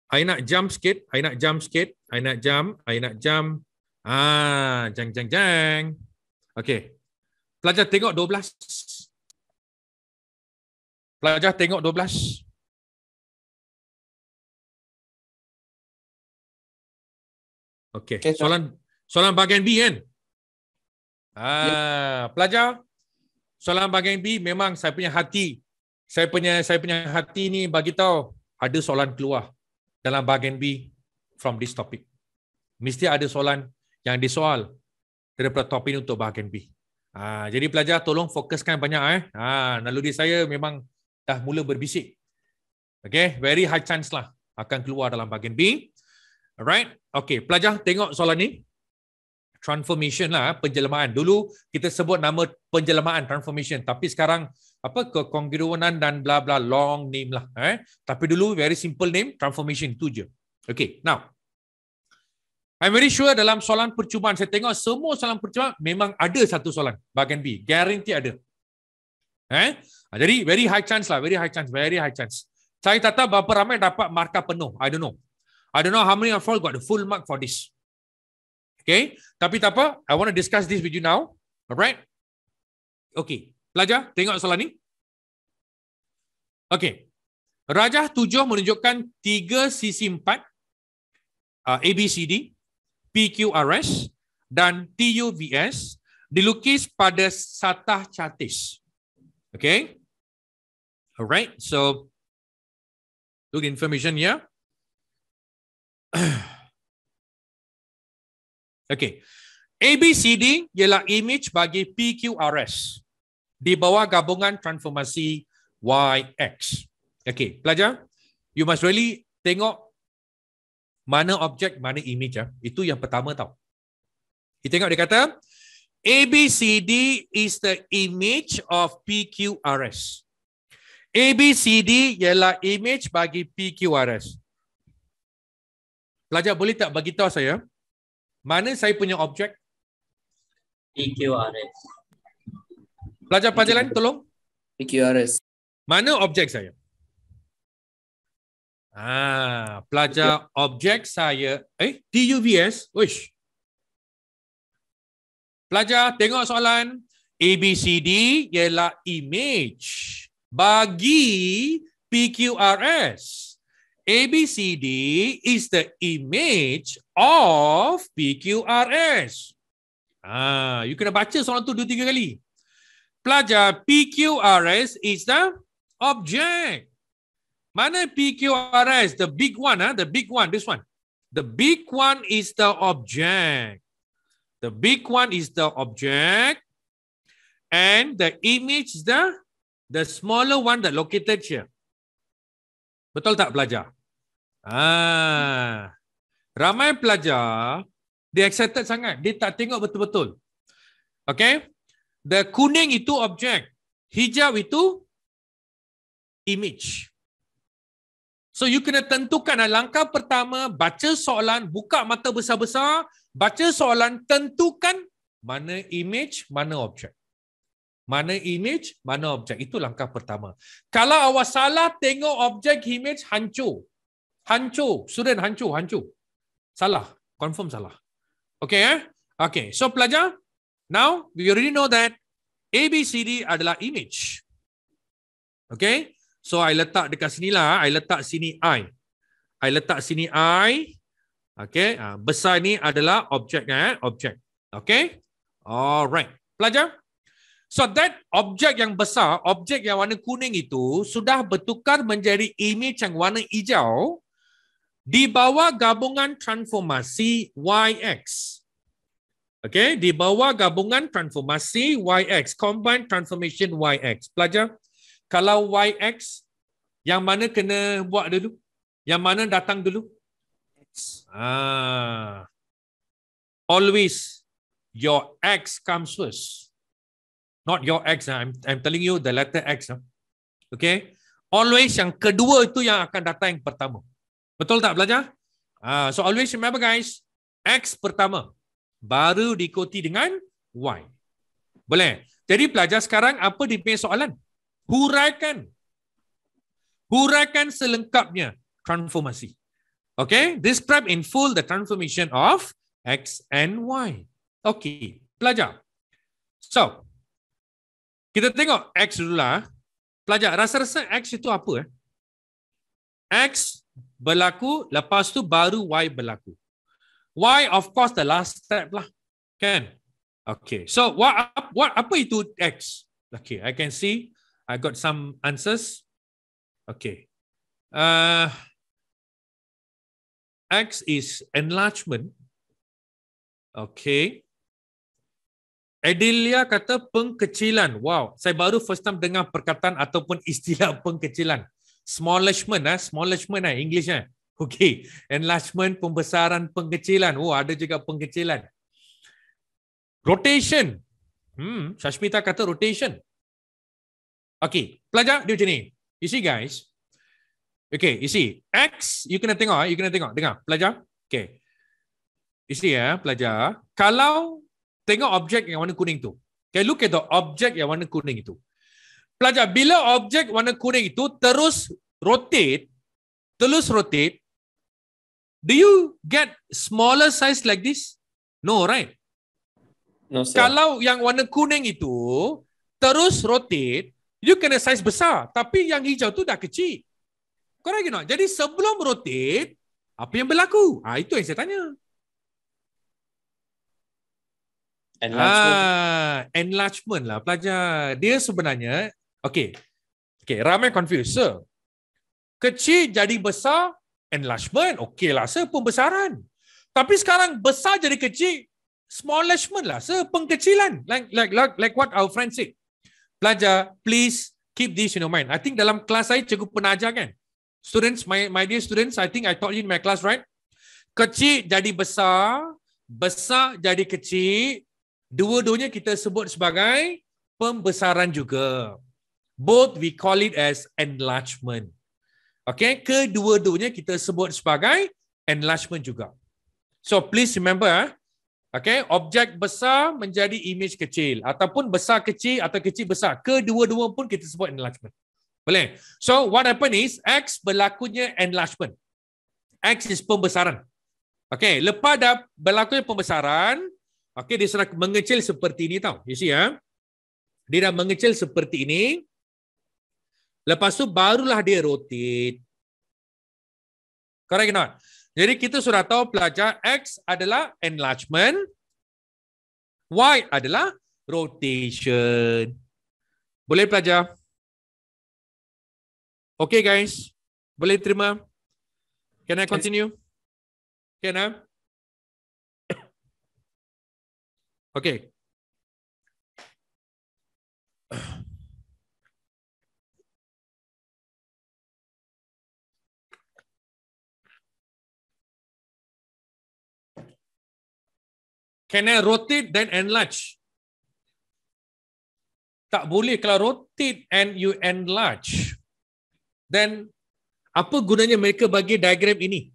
Aina jump skate, Aina jump skate, Aina jump. Aina jump. Ah, jeng jeng jeng. Okey. Pelajar tengok 12. Pelajar tengok 12. Okey. Okay, soalan soalan bahagian B kan? Ah, yeah. pelajar soalan bahagian B memang saya punya hati saya punya saya punya hati ni bagi tahu ada soalan keluar dalam bahagian B from this topic. Mesti ada soalan yang disoal daripada top ini untuk bahagian B. Ha, jadi pelajar tolong fokuskan banyak. Eh. Ha, naluri saya memang dah mula berbisik. Okay, very high chance lah akan keluar dalam bahagian B. Alright, okay, pelajar tengok soalan ni. Transformation lah, eh, penjelmaan. Dulu kita sebut nama penjelmaan, transformation. Tapi sekarang apa kekongruenan dan bla bla long name lah. Eh. Tapi dulu very simple name, transformation tu je. Okay, now. I'm very sure dalam soalan percubaan, saya tengok semua soalan percubaan, memang ada satu soalan, bagian B. Guarantee ada. Eh? Ah, jadi, very high chance lah. Very high chance. Very high chance. Saya tak tahu berapa ramai dapat markah penuh. I don't know. I don't know how many of all got the full mark for this. Okay? Tapi tak apa. I want to discuss this with you now. Alright? Okay. Pelajar, tengok soalan ni. Okay. Rajah tujuh menunjukkan tiga sisi empat. Uh, A, B, C, D. PQRS dan TUVS dilukis pada satah catis. Okay? Alright, so look the information here. [clears throat] okay. ABCD ialah image bagi PQRS di bawah gabungan transformasi YX. Okay, pelajar, you must really tengok mana objek, mana image. Ah. Itu yang pertama tau. Kita tengok dia kata, ABCD is the image of PQRS. ABCD ialah image bagi PQRS. Pelajar boleh tak bagi tahu saya? Mana saya punya objek? PQRS. Q, R, S. Pelajar pelajar lain tolong. PQRS. Mana objek saya? P, Ha, pelajar okay. objek saya eh TUVS wish pelajar tengok soalan A B C D ialah image bagi PQRS A B C D is the image of PQRS ah ha, you kena baca soalan tu dua tiga kali pelajar PQRS is the object mana PQRS? The big one, ah, the big one, this one. The big one is the object. The big one is the object. And the image is the, the smaller one that located here. Betul tak pelajar? Ah, ramai pelajar, dia excited sangat. Dia tak tengok betul-betul. Okay? The kuning itu object Hijau itu image. So you kena tentukan ah, langkah pertama, baca soalan, buka mata besar-besar, baca soalan, tentukan mana image, mana objek. Mana image, mana objek. Itu langkah pertama. Kalau awak salah tengok objek, image, hancur. Hancur. Student, hancur, hancur. Salah. Confirm salah. Okay, eh? Okay, so pelajar, now we already know that ABCD adalah image. Okay? So I letak dekat sini lah. I letak sini I. I letak sini I. Okay. Ah, besar ni adalah objek. Eh? Objek. Okay. Alright. Pelajar. So that objek yang besar, objek yang warna kuning itu sudah bertukar menjadi image yang warna hijau di bawah gabungan transformasi YX. Okay, di bawah gabungan transformasi YX, combine transformation YX. Pelajar kalau YX yang mana kena buat dulu? Yang mana datang dulu? X. Ah. Always your X comes first. Not your X. Ah. I'm I'm telling you the letter X. Ah. Okay? Always yang kedua itu yang akan datang yang pertama. Betul tak belajar? Ah, so always remember guys, X pertama baru diikuti dengan Y. Boleh. Jadi pelajar sekarang apa dia punya soalan? huraikan. Huraikan selengkapnya transformasi. Okay, describe in full the transformation of X and Y. Okay, pelajar. So, kita tengok X dulu lah. Ah. Pelajar, rasa-rasa X itu apa? Eh? X berlaku, lepas tu baru Y berlaku. Y, of course, the last step lah. Kan? Okay, so what, what, apa itu X? Okay, I can see I got some answers. Okay. Uh, X is enlargement. Okay. Adelia kata pengkecilan. Wow, saya baru first time dengar perkataan ataupun istilah [laughs] pengkecilan. Smallishment, eh? smallishment, eh? English. Eh? Okay, enlargement, pembesaran, pengkecilan. Oh, ada juga pengkecilan. Rotation. Hmm, Shashmita kata rotation. Okay, pelajar dia macam ni. You see guys. okay, you see. X, you kena tengok. Ah. You kena tengok. Dengar, pelajar. okay. You see ya, yeah, pelajar. Kalau tengok objek yang warna kuning tu. Okay, look at the object yang warna kuning itu. Pelajar, bila objek warna kuning itu terus rotate, terus rotate, do you get smaller size like this? No, right? No, sir. Kalau yang warna kuning itu terus rotate, you kena saiz besar. Tapi yang hijau tu dah kecil. Correct you not? Jadi sebelum rotate, apa yang berlaku? Ha, itu yang saya tanya. Enlargement. Ha, enlargement lah pelajar. Dia sebenarnya, okay. Okay, ramai confused. Sir, kecil jadi besar, enlargement. Okay lah, sir, pembesaran. Tapi sekarang besar jadi kecil, small enlargement lah, sir, pengkecilan. Like, like, like, like what our friend said pelajar, please keep this in your mind. I think dalam kelas saya cukup pernah ajar kan? Students, my my dear students, I think I taught you in my class, right? Kecil jadi besar, besar jadi kecil, dua-duanya kita sebut sebagai pembesaran juga. Both we call it as enlargement. Okay, kedua-duanya kita sebut sebagai enlargement juga. So please remember, ah, Okay, objek besar menjadi imej kecil ataupun besar kecil atau kecil besar. Kedua-dua pun kita sebut enlargement. Boleh. So what happen is X berlakunya enlargement. X is pembesaran. Okay, lepas dah berlakunya pembesaran, okay, dia sudah mengecil seperti ini tau. You see ya. Dia dah mengecil seperti ini. Lepas tu barulah dia rotate. Correct or not? Jadi kita sudah tahu pelajar X adalah enlargement, Y adalah rotation. Boleh pelajar? Okay guys, boleh terima? Can I continue? Can I? [coughs] Okay. Can I rotate then enlarge? Tak boleh kalau rotate and you enlarge. Then apa gunanya mereka bagi diagram ini?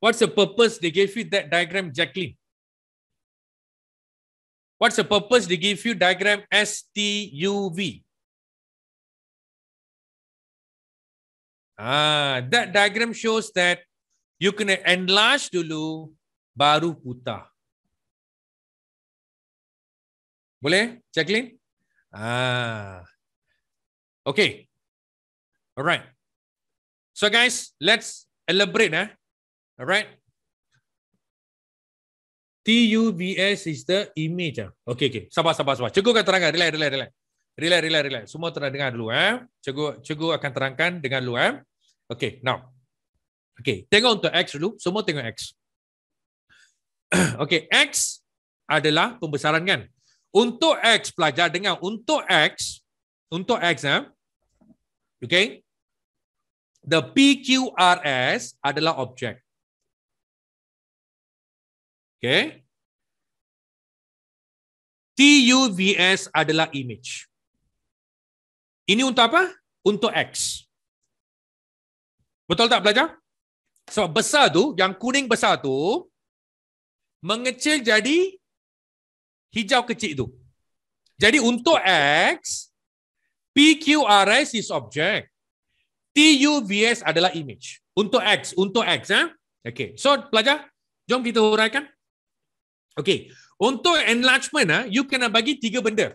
What's the purpose they gave you that diagram, Jacqueline? What's the purpose they give you diagram STUV? Ah, that diagram shows that you can enlarge dulu baru putar. Boleh, Jacqueline? Ah. Okay. Alright. So guys, let's elaborate. Eh? Alright. TUVS is the image. Eh? Okay, okay. Sabar, sabar, sabar. Cikgu akan terangkan. Relax, relax, relax. Relax, relax, relax. Semua terang dengar dulu. Eh? Cikgu, cikgu akan terangkan dengan dulu. Eh? Okay, now. Okay, tengok untuk X dulu. Semua tengok X. [clears throat] okay, X adalah pembesaran kan? Untuk X, pelajar dengan Untuk X, untuk X, eh? okay? the PQRS adalah objek. Okay? TUVS adalah image. Ini untuk apa? Untuk X. Betul tak pelajar? Sebab besar tu, yang kuning besar tu, mengecil jadi hijau kecil itu. Jadi untuk X, PQRS is object. TUVS adalah image. Untuk X, untuk X. Ha? Okay. So, pelajar, jom kita huraikan. Okay. Untuk enlargement, ha, you kena bagi tiga benda.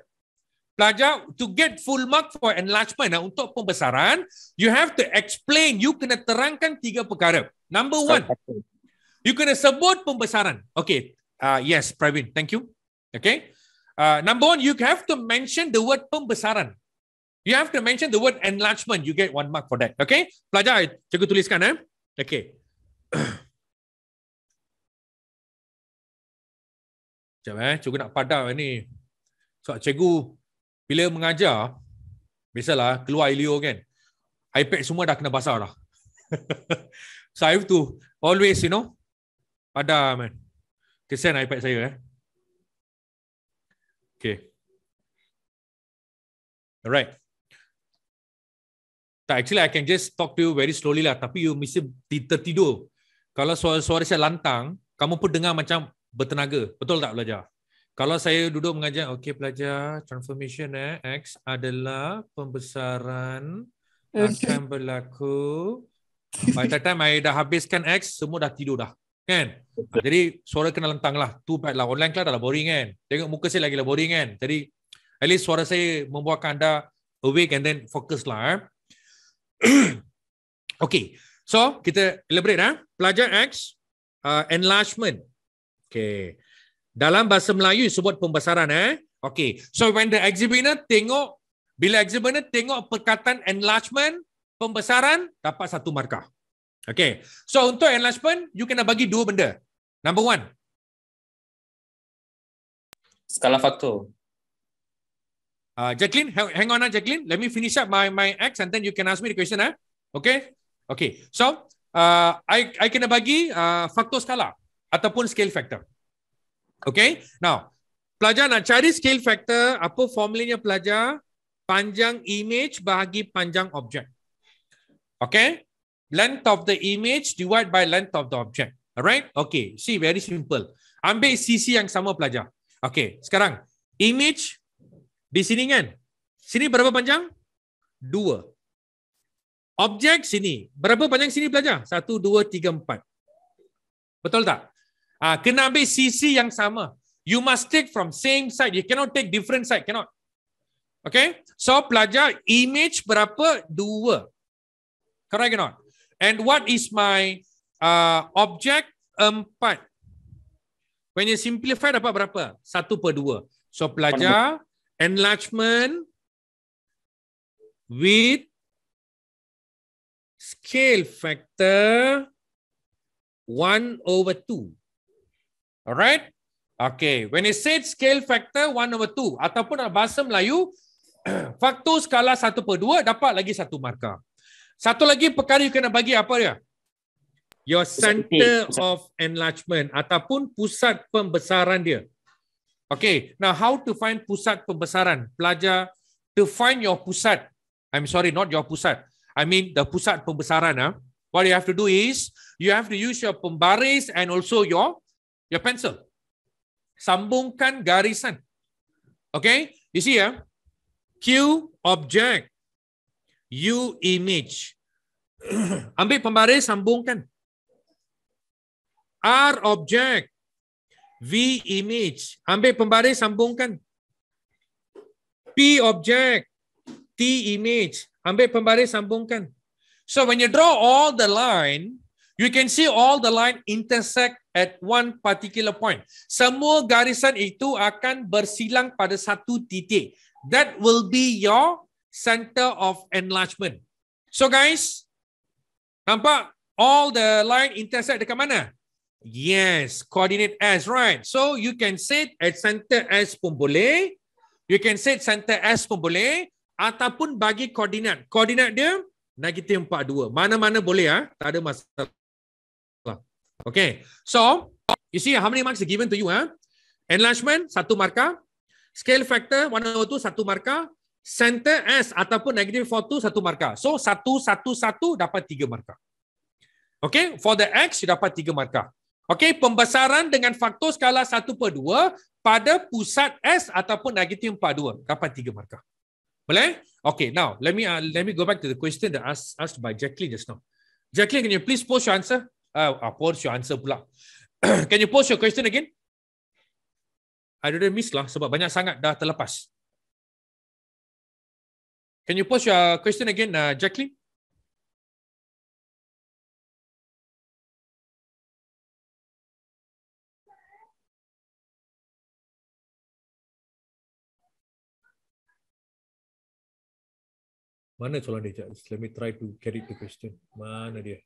Pelajar, to get full mark for enlargement, ha, untuk pembesaran, you have to explain, you kena terangkan tiga perkara. Number one, you kena sebut pembesaran. Okay. Uh, yes, Pravin. Thank you. Okay. Uh, number one, you have to mention the word pembesaran. You have to mention the word enlargement. You get one mark for that. Okay. Pelajar, cikgu tuliskan. Eh? Okay. [clears throat] Sekejap eh. Cikgu nak padam ini. So, cikgu bila mengajar, biasalah keluar ilio kan. iPad semua dah kena basah dah. [laughs] so, I have to always, you know, padam. Eh? Kesian iPad saya eh. Okay. Alright. Tak, actually I can just talk to you very slowly lah. Tapi you mesti tertidur. Kalau suara-suara saya lantang, kamu pun dengar macam bertenaga. Betul tak pelajar? Kalau saya duduk mengajar, okay pelajar, transformation eh, X adalah pembesaran akan berlaku. By the time I dah habiskan X, semua dah tidur dah. Kan? Betul. Jadi suara kena lentang lah. Too bad lah. Online class dah lah boring kan? Tengok muka saya lagi lah boring kan? Jadi, at least suara saya membuatkan anda awake and then focus lah. Eh? [clears throat] okay. So, kita elaborate lah. Eh? Pelajar X, uh, enlargement. Okay. Dalam bahasa Melayu sebut pembesaran eh. Okay. So, when the examiner tengok, bila examiner tengok perkataan enlargement, pembesaran, dapat satu markah. Okay. So untuk enlargement, you kena bagi dua benda. Number one. Skala faktor. Uh, Jacqueline, hang on, lah Jacqueline. Let me finish up my my X and then you can ask me the question. Eh? Okay? Okay. So, uh, I I kena bagi uh, faktor skala ataupun scale factor. Okay? Now, pelajar nak cari scale factor, apa formulanya pelajar? Panjang image bahagi panjang objek. Okay? length of the image divided by length of the object. Alright? Okay. See, very simple. Ambil CC yang sama pelajar. Okay. Sekarang, image di sini kan? Sini berapa panjang? Dua. Objek sini. Berapa panjang sini pelajar? Satu, dua, tiga, empat. Betul tak? Ah, kena ambil CC yang sama. You must take from same side. You cannot take different side. Cannot. Okay? So, pelajar, image berapa? Dua. Correct or not? And what is my uh, object? Empat. When you simplify dapat berapa? Satu per dua. So pelajar, enlargement with scale factor 1 over 2. Alright? Okay. When you said scale factor 1 over 2, ataupun bahasa Melayu, [clears throat] faktor skala 1 per 2 dapat lagi satu markah. Satu lagi perkara you kena bagi apa dia? Your center of enlargement ataupun pusat pembesaran dia. Okay, now how to find pusat pembesaran? Pelajar, to find your pusat. I'm sorry, not your pusat. I mean the pusat pembesaran. Huh? Ah. What you have to do is, you have to use your pembaris and also your your pencil. Sambungkan garisan. Okay, you see ya? Huh? Q, object you image. [clears throat] Ambil pembaris, sambungkan. R object, V image. Ambil pembaris, sambungkan. P object, T image. Ambil pembaris, sambungkan. So when you draw all the line, you can see all the line intersect at one particular point. Semua garisan itu akan bersilang pada satu titik. That will be your center of enlargement. So guys, nampak all the line intersect dekat mana? Yes, coordinate S, right? So you can set at center S pun boleh. You can set center S pun boleh. Ataupun bagi koordinat. Koordinat dia, negatif 42. Mana-mana boleh, ha? tak ada masalah. Okay, so you see how many marks are given to you. Ha? Enlargement, satu markah. Scale factor, 102, satu markah center S ataupun negative 4, 2, satu markah. So, satu, satu, satu dapat tiga markah. Okay, for the X, you dapat tiga markah. Okay, pembesaran dengan faktor skala 1 per 2 pada pusat S ataupun negative 4, 2 dapat tiga markah. Boleh? Okay, now, let me uh, let me go back to the question that asked, asked by Jacqueline just now. Jacqueline, can you please post your answer? Uh, uh post your answer pula. [coughs] can you post your question again? I didn't miss lah sebab banyak sangat dah terlepas. Can you post your question again, uh, Jacqueline? Mana soalan dia? let me try to carry the question. Mana dia?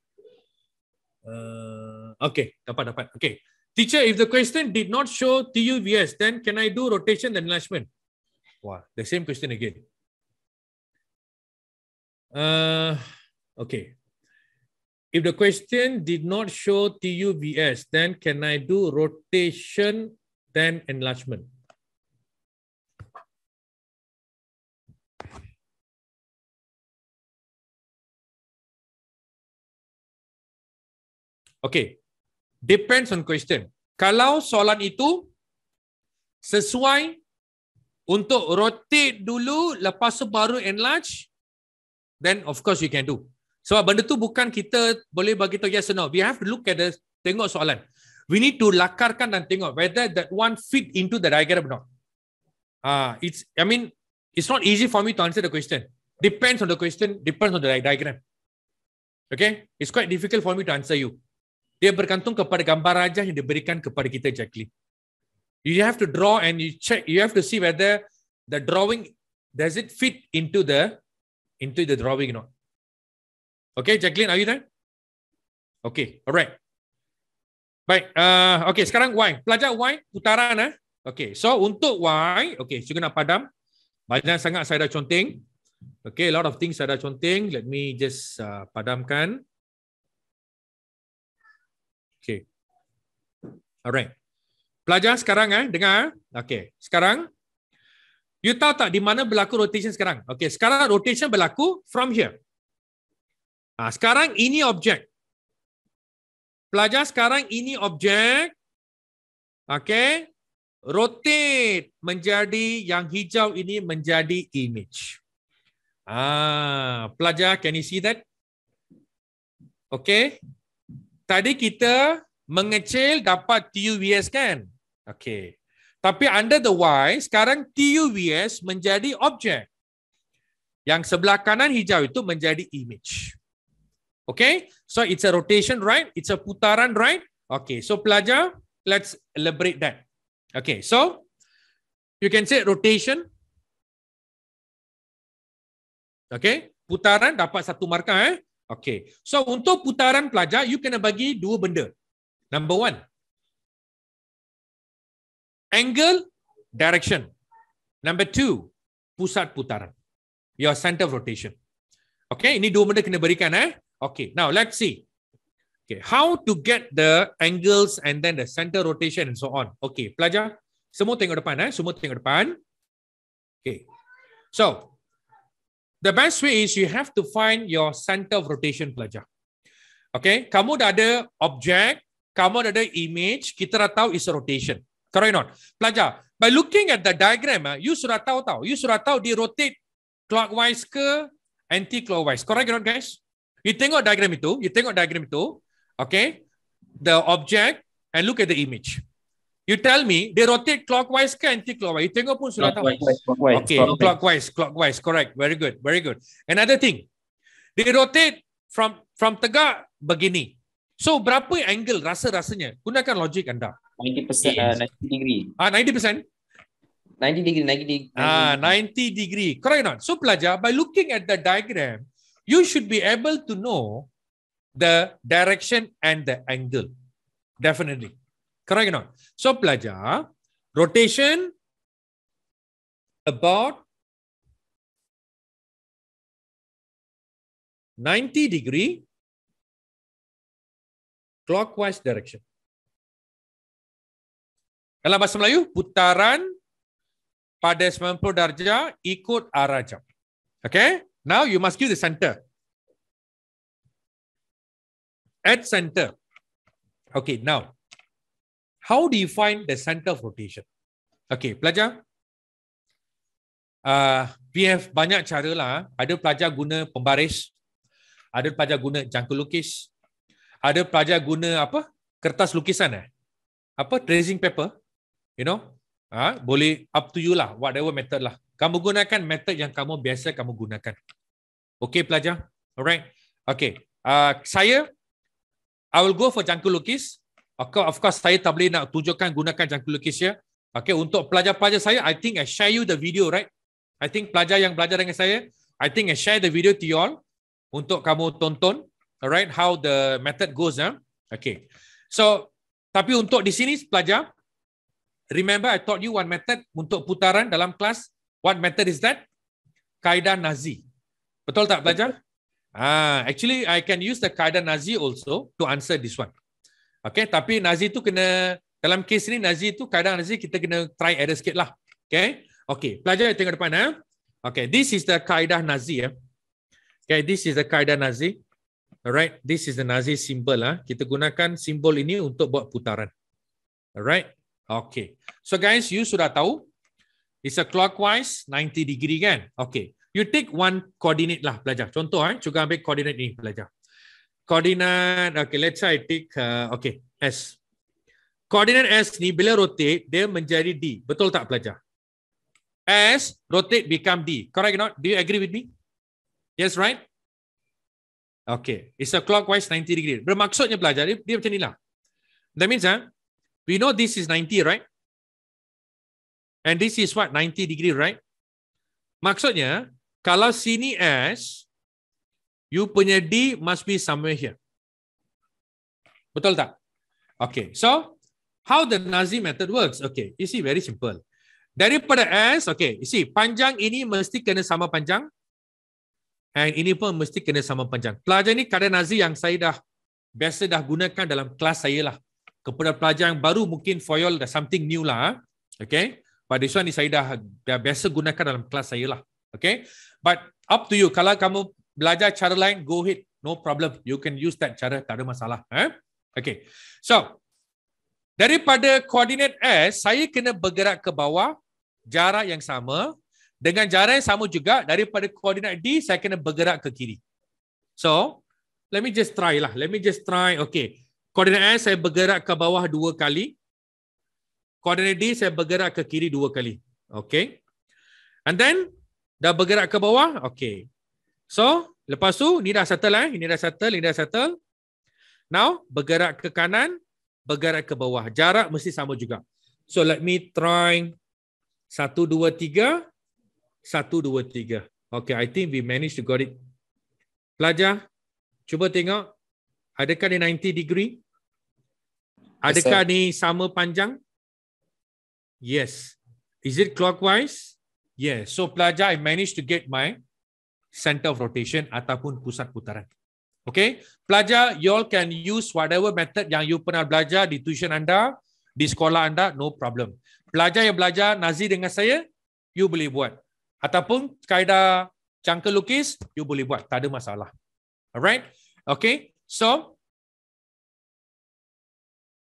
Uh, okay, dapat, dapat. Okay. Teacher, if the question did not show TUVS, then can I do rotation enlargement? Wow, the same question again. Uh, okay. If the question did not show TUVS, then can I do rotation then enlargement? Okay. Depends on question. Kalau soalan itu sesuai untuk rotate dulu lepas tu baru enlarge then of course you can do. So, benda tu bukan kita boleh bagi tahu yes or no. We have to look at the tengok soalan. We need to lakarkan dan tengok whether that one fit into the diagram or not. Ah, uh, it's I mean it's not easy for me to answer the question. Depends on the question, depends on the diagram. Okay? It's quite difficult for me to answer you. Dia bergantung kepada gambar rajah yang diberikan kepada kita Jackly. You have to draw and you check you have to see whether the drawing does it fit into the into the drawing note. Okay, Jacqueline, are you there? Okay, alright. Baik, uh, okay, sekarang Y. Pelajar Y, putaran. Eh? Okay, so untuk Y, okay, saya kena padam. Banyak sangat saya dah conteng. Okay, a lot of things saya dah conteng. Let me just uh, padamkan. Okay. Alright. Pelajar sekarang, eh, dengar. Eh? Okay, sekarang You tahu tak di mana berlaku rotation sekarang? Okay, sekarang rotation berlaku from here. Ha, sekarang ini objek. Pelajar sekarang ini objek. Okay. Rotate menjadi yang hijau ini menjadi image. Ah, pelajar, can you see that? Okay. Tadi kita mengecil dapat TUVS kan? Okay. Tapi under the Y, sekarang TUVS menjadi objek. Yang sebelah kanan hijau itu menjadi image. Okay, so it's a rotation, right? It's a putaran, right? Okay, so pelajar, let's elaborate that. Okay, so you can say rotation. Okay, putaran dapat satu markah. Eh? Okay, so untuk putaran pelajar, you kena bagi dua benda. Number one, angle direction number two pusat putaran your center of rotation okay ini dua benda kena berikan eh okay now let's see okay how to get the angles and then the center rotation and so on okay pelajar semua tengok depan eh semua tengok depan okay so the best way is you have to find your center of rotation pelajar okay kamu dah ada objek kamu dah ada image kita dah tahu is a rotation Correct not? Pelajar, by looking at the diagram, ah, you sudah tahu tahu. You sudah tahu dia rotate clockwise ke anti-clockwise. Correct not, guys? You tengok diagram itu. You tengok diagram itu. Okay? The object and look at the image. You tell me, they rotate clockwise ke anti-clockwise? You tengok pun sudah tahu. Clockwise, clockwise, okay, clockwise. clockwise, clockwise. Correct. Very good, very good. Another thing, they rotate from from tegak begini. So, berapa angle rasa-rasanya? Gunakan logik anda. 90 percent, uh, 90 degree. Ah, 90 percent. 90 degree, 90 degree. Ah, 90 degree. Correct not? So, Plaja, by looking at the diagram, you should be able to know the direction and the angle. Definitely. Correct not? So, Plaja, rotation about 90 degree clockwise direction. Dalam bahasa Melayu, putaran pada 90 darjah ikut arah jam. Okay? Now you must give the center. At center. Okay, now. How do you find the center of rotation? Okay, pelajar. Uh, we have banyak cara lah. Ada pelajar guna pembaris. Ada pelajar guna jangka lukis. Ada pelajar guna apa? Kertas lukisan eh? Apa? Tracing paper you know ha, boleh up to you lah whatever method lah kamu gunakan method yang kamu biasa kamu gunakan okay pelajar alright okay uh, saya I will go for jangka lukis of course saya tak boleh nak tunjukkan gunakan jangka lukis ya okay untuk pelajar-pelajar saya I think I share you the video right I think pelajar yang belajar dengan saya I think I share the video to you all untuk kamu tonton alright how the method goes ya eh? okay so tapi untuk di sini pelajar Remember, I taught you one method untuk putaran dalam kelas. What method is that? Kaidah Nazi. Betul tak pelajar? Ah, actually, I can use the kaidah Nazi also to answer this one. Okay, tapi Nazi tu kena, dalam kes ni Nazi tu, kaidah Nazi kita kena try error sikit lah. Okay, okay pelajar yang tengok depan. Ha? Okay, this is the kaidah Nazi. Ya. Okay, this is the kaidah Nazi. Alright, this is the Nazi symbol. Ha? Kita gunakan simbol ini untuk buat putaran. Alright, Okay. So guys, you sudah tahu. It's a clockwise 90 degree kan? Okay. You take one coordinate lah pelajar. Contoh, eh? juga ambil coordinate ini pelajar. Coordinate, okay, let's say take, uh, okay, S. Coordinate S ni bila rotate, dia menjadi D. Betul tak pelajar? S, rotate become D. Correct or not? Do you agree with me? Yes, right? Okay. It's a clockwise 90 degree. Bermaksudnya pelajar, dia, dia macam lah. That means, huh? Eh, We know this is 90, right? And this is what? 90 degree, right? Maksudnya, kalau sini S, you punya D must be somewhere here. Betul tak? Okay, so how the Nazi method works? Okay, you see, very simple. Daripada S, okay, you see, panjang ini mesti kena sama panjang. And ini pun mesti kena sama panjang. Pelajar ini kadar Nazi yang saya dah biasa dah gunakan dalam kelas saya lah kepada pelajar yang baru mungkin foil dah something new lah. Ah. Okay. But this one ni saya dah, dah biasa gunakan dalam kelas saya lah. Okay. But up to you. Kalau kamu belajar cara lain, go ahead. No problem. You can use that cara. Tak ada masalah. Eh? Okay. So, daripada koordinat S, saya kena bergerak ke bawah jarak yang sama. Dengan jarak yang sama juga, daripada koordinat D, saya kena bergerak ke kiri. So, let me just try lah. Let me just try. Okay. Koordinat S saya bergerak ke bawah dua kali. Koordinat D saya bergerak ke kiri dua kali. Okay. And then, dah bergerak ke bawah. Okay. So, lepas tu, ni dah settle. Eh. Ini dah settle, ini dah settle. Now, bergerak ke kanan, bergerak ke bawah. Jarak mesti sama juga. So, let me try. Satu, dua, tiga. Satu, dua, tiga. Okay, I think we managed to got it. Pelajar, cuba tengok. Adakah dia 90 degree? Adakah yes, ni sama panjang? Yes. Is it clockwise? Yes. So pelajar, I managed to get my center of rotation ataupun pusat putaran. Okay. Pelajar, you all can use whatever method yang you pernah belajar di tuition anda, di sekolah anda, no problem. Pelajar yang belajar nazi dengan saya, you boleh buat. Ataupun kaedah jangka lukis, you boleh buat. Tak ada masalah. Alright. Okay. So,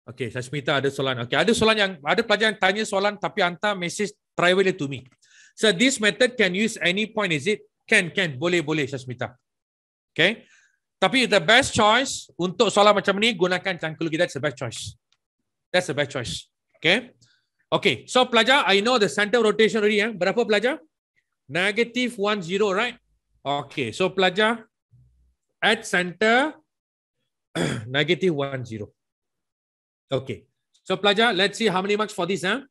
Okay, Sashmita ada soalan. Okay, ada soalan yang ada pelajar yang tanya soalan tapi hantar message privately to me. So this method can use any point, is it? Can, can. Boleh, boleh Sashmita. Okay. Tapi the best choice untuk soalan macam ni gunakan cangkul kita. That's the best choice. That's the best choice. Okay. Okay. So pelajar, I know the center rotation already. Eh? Berapa pelajar? Negative one zero, right? Okay. So pelajar at center [clears throat] negative one zero. Okay. So, Plaja, let's see how many marks for this. Huh?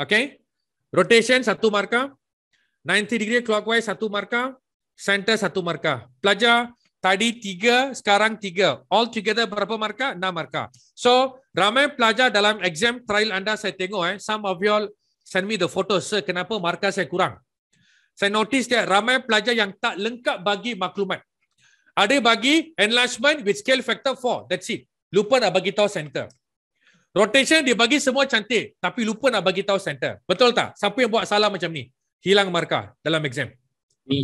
Okay. Rotation, satu marka. 90 degree clockwise, satu marka. Center, satu marka. Plaja, tadi tiga, sekarang tiga. All together berapa marka? Enam marka. So, ramai pelajar dalam exam trial anda saya tengok. Eh, some of you all send me the photos. Sir, kenapa marka saya kurang? Saya notice that ramai pelajar yang tak lengkap bagi maklumat. Ada bagi enlargement with scale factor 4. That's it. Lupa nak bagi tahu center. Rotation dia bagi semua cantik tapi lupa nak bagi tahu center. Betul tak? Siapa yang buat salah macam ni? Hilang markah dalam exam. Ni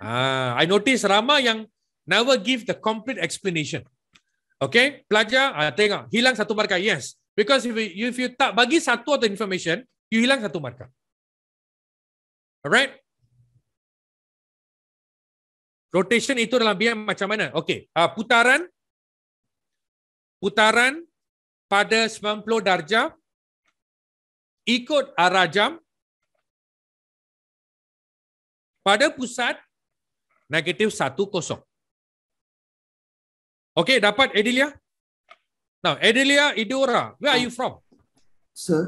Ah, I notice ramai yang never give the complete explanation. Okay, pelajar, ah, tengok. Hilang satu markah, yes. Because if you, if you tak bagi satu atau information, you hilang satu markah. Alright? Rotation itu dalam BM macam mana? Okay, ah, putaran. Putaran pada 90 darjah ikut arah jam pada pusat negatif 10. Okey, dapat Adelia? Now, Adelia Idora, where are you from? Sir.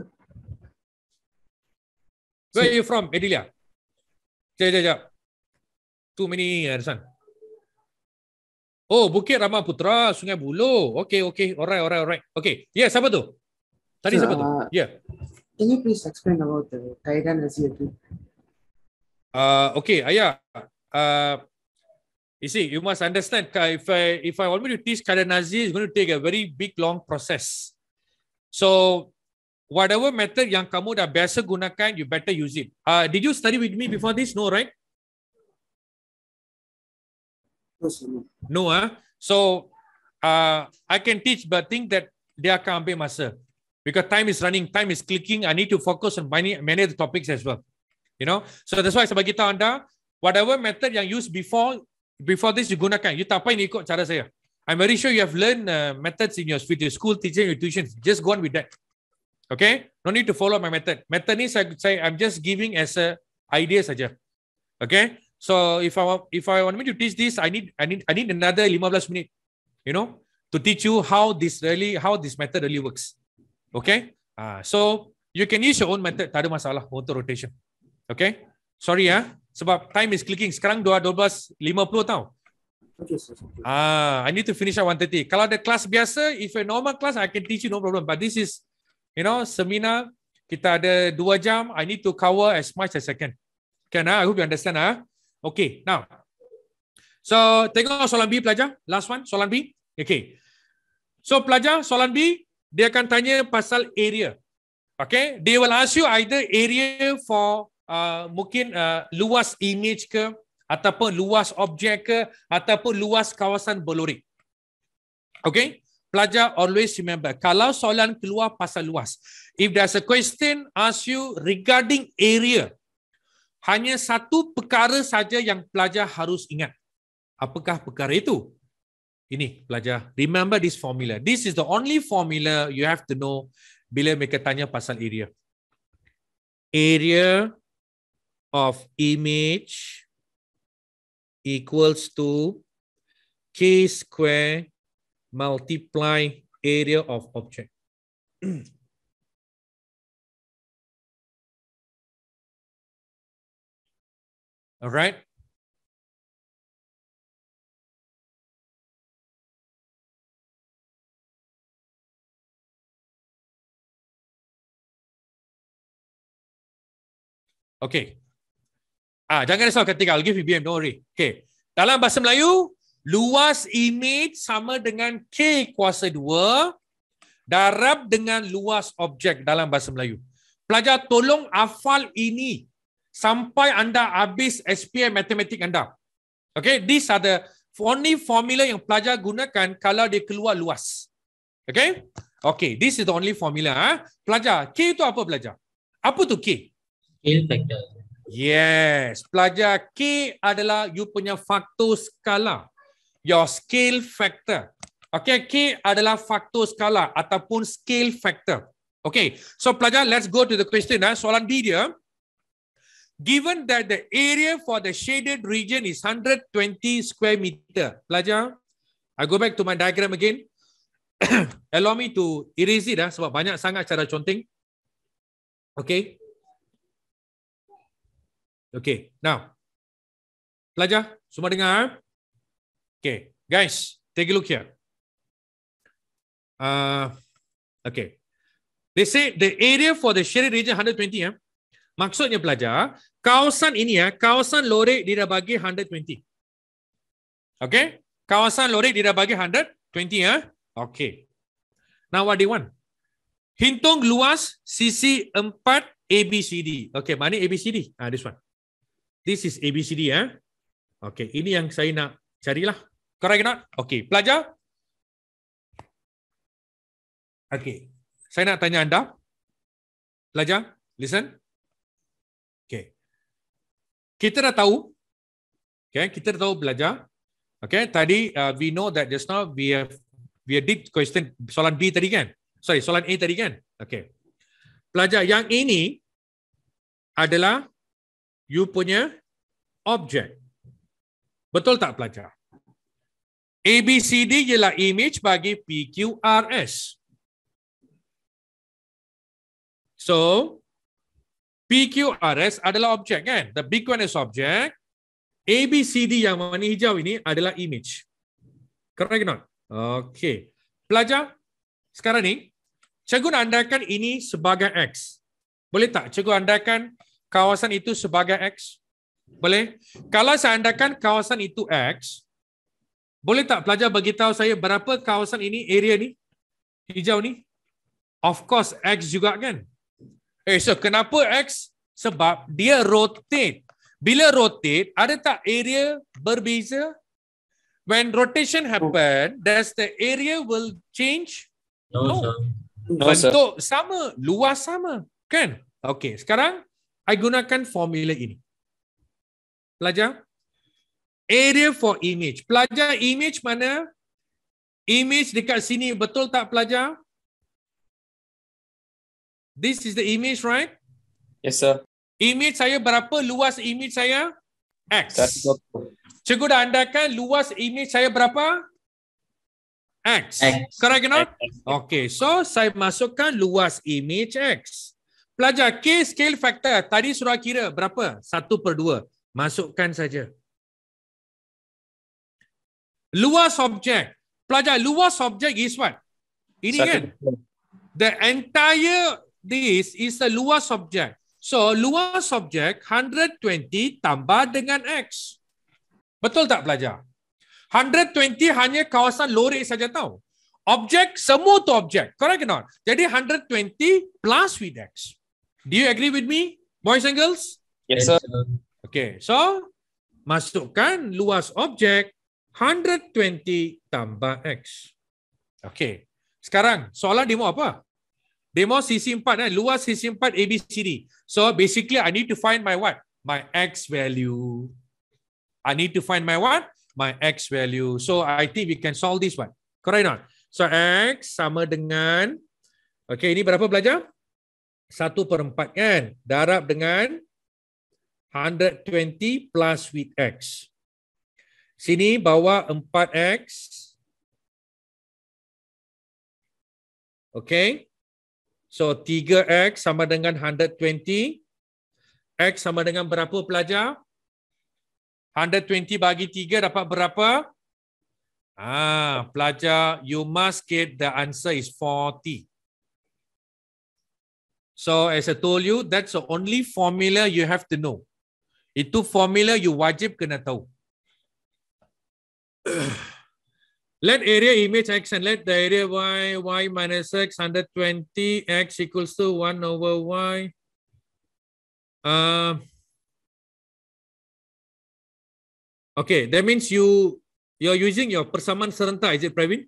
Where Sir. are you from, Adelia? Jaja, jap, Too many, uh, Oh, Bukit Putra Sungai Buloh. Okay, okay. Alright, alright, alright. Okay. Yeah, siapa tu? Tadi so, siapa tu? Uh, yeah. Can you please explain about the Kaidan as you Uh, okay, Ayah. Uh, you see, you must understand, if I, if I want me to teach Kaidan Nazi, it's going to take a very big, long process. So, whatever method yang kamu dah biasa gunakan, you better use it. Uh, did you study with me before this? No, right? No, eh? So, uh, I can teach, but think that they are be master Because time is running, time is clicking. I need to focus on many, many of the topics as well. You know? So, that's why sebagai bagi anda, whatever method yang used before, before this, you gunakan. You tapai ni ikut cara saya. I'm very sure you have learned uh, methods in your, with your school teaching, your tuition. Just go on with that. Okay? No need to follow my method. Method ni saya, saya I'm just giving as a idea saja. Okay? So if I if I want me to teach this, I need I need I need another 15 minute, you know, to teach you how this really how this method really works. Okay. Uh, so you can use your own method. Tidak masalah auto rotation. Okay. Sorry ya. Yeah. Sebab time is clicking. Sekarang dua dua tau. lima puluh tahun. Ah, I need to finish at 1.30. Kalau ada kelas biasa, if a normal class, I can teach you no problem. But this is, you know, seminar, kita ada 2 jam, I need to cover as much as I can. Can I? Ah? I hope you understand. Ah. Huh? Okay, now. So, tengok soalan B pelajar. Last one, soalan B. Okay. So, pelajar, soalan B, dia akan tanya pasal area. Okay, they will ask you either area for uh, mungkin uh, luas image ke, ataupun luas objek ke, ataupun luas kawasan belorik. Okay, pelajar always remember, kalau soalan keluar pasal luas, if there's a question ask you regarding area, hanya satu perkara saja yang pelajar harus ingat. Apakah perkara itu? Ini pelajar, remember this formula. This is the only formula you have to know bila mereka tanya pasal area. Area of image equals to k square multiply area of object. [clears throat] All right. Okay. Ah, jangan risau ketika I'll give you BM, don't worry. Okay. Dalam bahasa Melayu, luas imej sama dengan K kuasa 2 darab dengan luas objek dalam bahasa Melayu. Pelajar tolong hafal ini sampai anda habis SPM matematik anda. Okay, these are the only formula yang pelajar gunakan kalau dia keluar luas. Okay, okay, this is the only formula. Ha? Pelajar, K itu apa pelajar? Apa tu K? Scale factor. Yes, pelajar K adalah you punya faktor skala. Your scale factor. Okay, K adalah faktor skala ataupun scale factor. Okay, so pelajar, let's go to the question. Ha? Soalan B dia. Given that the area for the shaded region is 120 square meter. Pelajar, I go back to my diagram again. [coughs] Allow me to erase it lah sebab banyak sangat cara conteng. Okay. Okay, now. Pelajar, semua dengar? Ah? Okay, guys, take a look here. Uh, okay. They say the area for the shaded region 120 eh? Ah, Maksudnya pelajar, kawasan ini ya, kawasan lorik dia dah bagi 120. Okay? Kawasan lorik dia dah bagi 120 ya. Okay. Now what they want? Hitung luas sisi 4 ABCD. Okay, mana ABCD? Ah, this one. This is ABCD ya. Okay, ini yang saya nak carilah. Correct not? Okay, pelajar. Okay, saya nak tanya anda. Pelajar, listen kita dah tahu okay kita dah tahu belajar okay tadi uh, we know that just now we have we did question soalan B tadi kan sorry soalan A tadi kan okay belajar yang ini adalah you punya objek betul tak belajar A B C D ialah image bagi P Q R S So, PQRS adalah objek kan? The big one is object. ABCD yang warna hijau ini adalah image. Correct not? Okay. Pelajar, sekarang ni, cikgu andaikan ini sebagai X. Boleh tak cikgu andaikan kawasan itu sebagai X? Boleh? Kalau saya andaikan kawasan itu X, boleh tak pelajar bagi tahu saya berapa kawasan ini, area ni, hijau ni? Of course, X juga kan? Eh, so kenapa X? Sebab dia rotate. Bila rotate, ada tak area berbeza? When rotation happen, oh. does the area will change? No, no. Sir. no Bentuk sir. sama, luas sama. Kan? Okay, sekarang I gunakan formula ini. Pelajar, area for image. Pelajar image mana? Image dekat sini betul tak pelajar? This is the image, right? Yes, sir. Image saya berapa? Luas image saya? X. 120. Cikgu dah andakan luas image saya berapa? X. X. Correct, you know? Okay, so saya masukkan luas image X. Pelajar, K scale factor. Tadi suruh kira berapa? 1 per 2. Masukkan saja. Luas objek. Pelajar, luas objek is what? Ini Satu kan? the entire this is a luas subject. So luas subject 120 tambah dengan x. Betul tak pelajar? 120 hanya kawasan lorik saja tahu. Objek semua tu objek. Correct or not? Jadi 120 plus with x. Do you agree with me, boys and girls? Yes, sir. Okay, so masukkan luas objek 120 tambah x. Okay, sekarang soalan dia mau apa? Demo sisi 4 eh, luas sisi 4 ABCD. So basically I need to find my what? My X value. I need to find my what? My X value. So I think we can solve this one. Correct not? So X sama dengan, okay ini berapa pelajar? 1 per 4 kan? Darab dengan 120 plus with X. Sini bawa 4X. Okay. So 3X sama dengan 120. X sama dengan berapa pelajar? 120 bagi 3 dapat berapa? Ah, Pelajar, you must get the answer is 40. So as I told you, that's the only formula you have to know. Itu formula you wajib kena tahu. Let area image x and let the area y, y minus x, 120, x equals to 1 over y. Uh, okay, that means you, you're using your Persamaan saranta is it Praveen?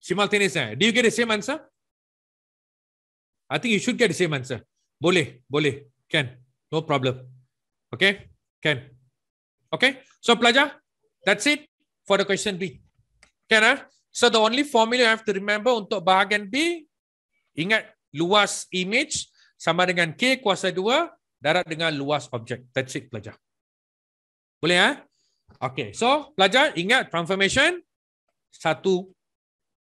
Simultaneous, eh? do you get the same answer? I think you should get the same answer. Boleh, boleh, can, no problem. Okay, can. Okay, so Plaja, that's it. for the question B. Okay, nah? So the only formula you have to remember untuk bahagian B, ingat luas image sama dengan K kuasa 2 darab dengan luas objek. That's it, pelajar. Boleh, ya? Eh? Okay, so pelajar ingat transformation satu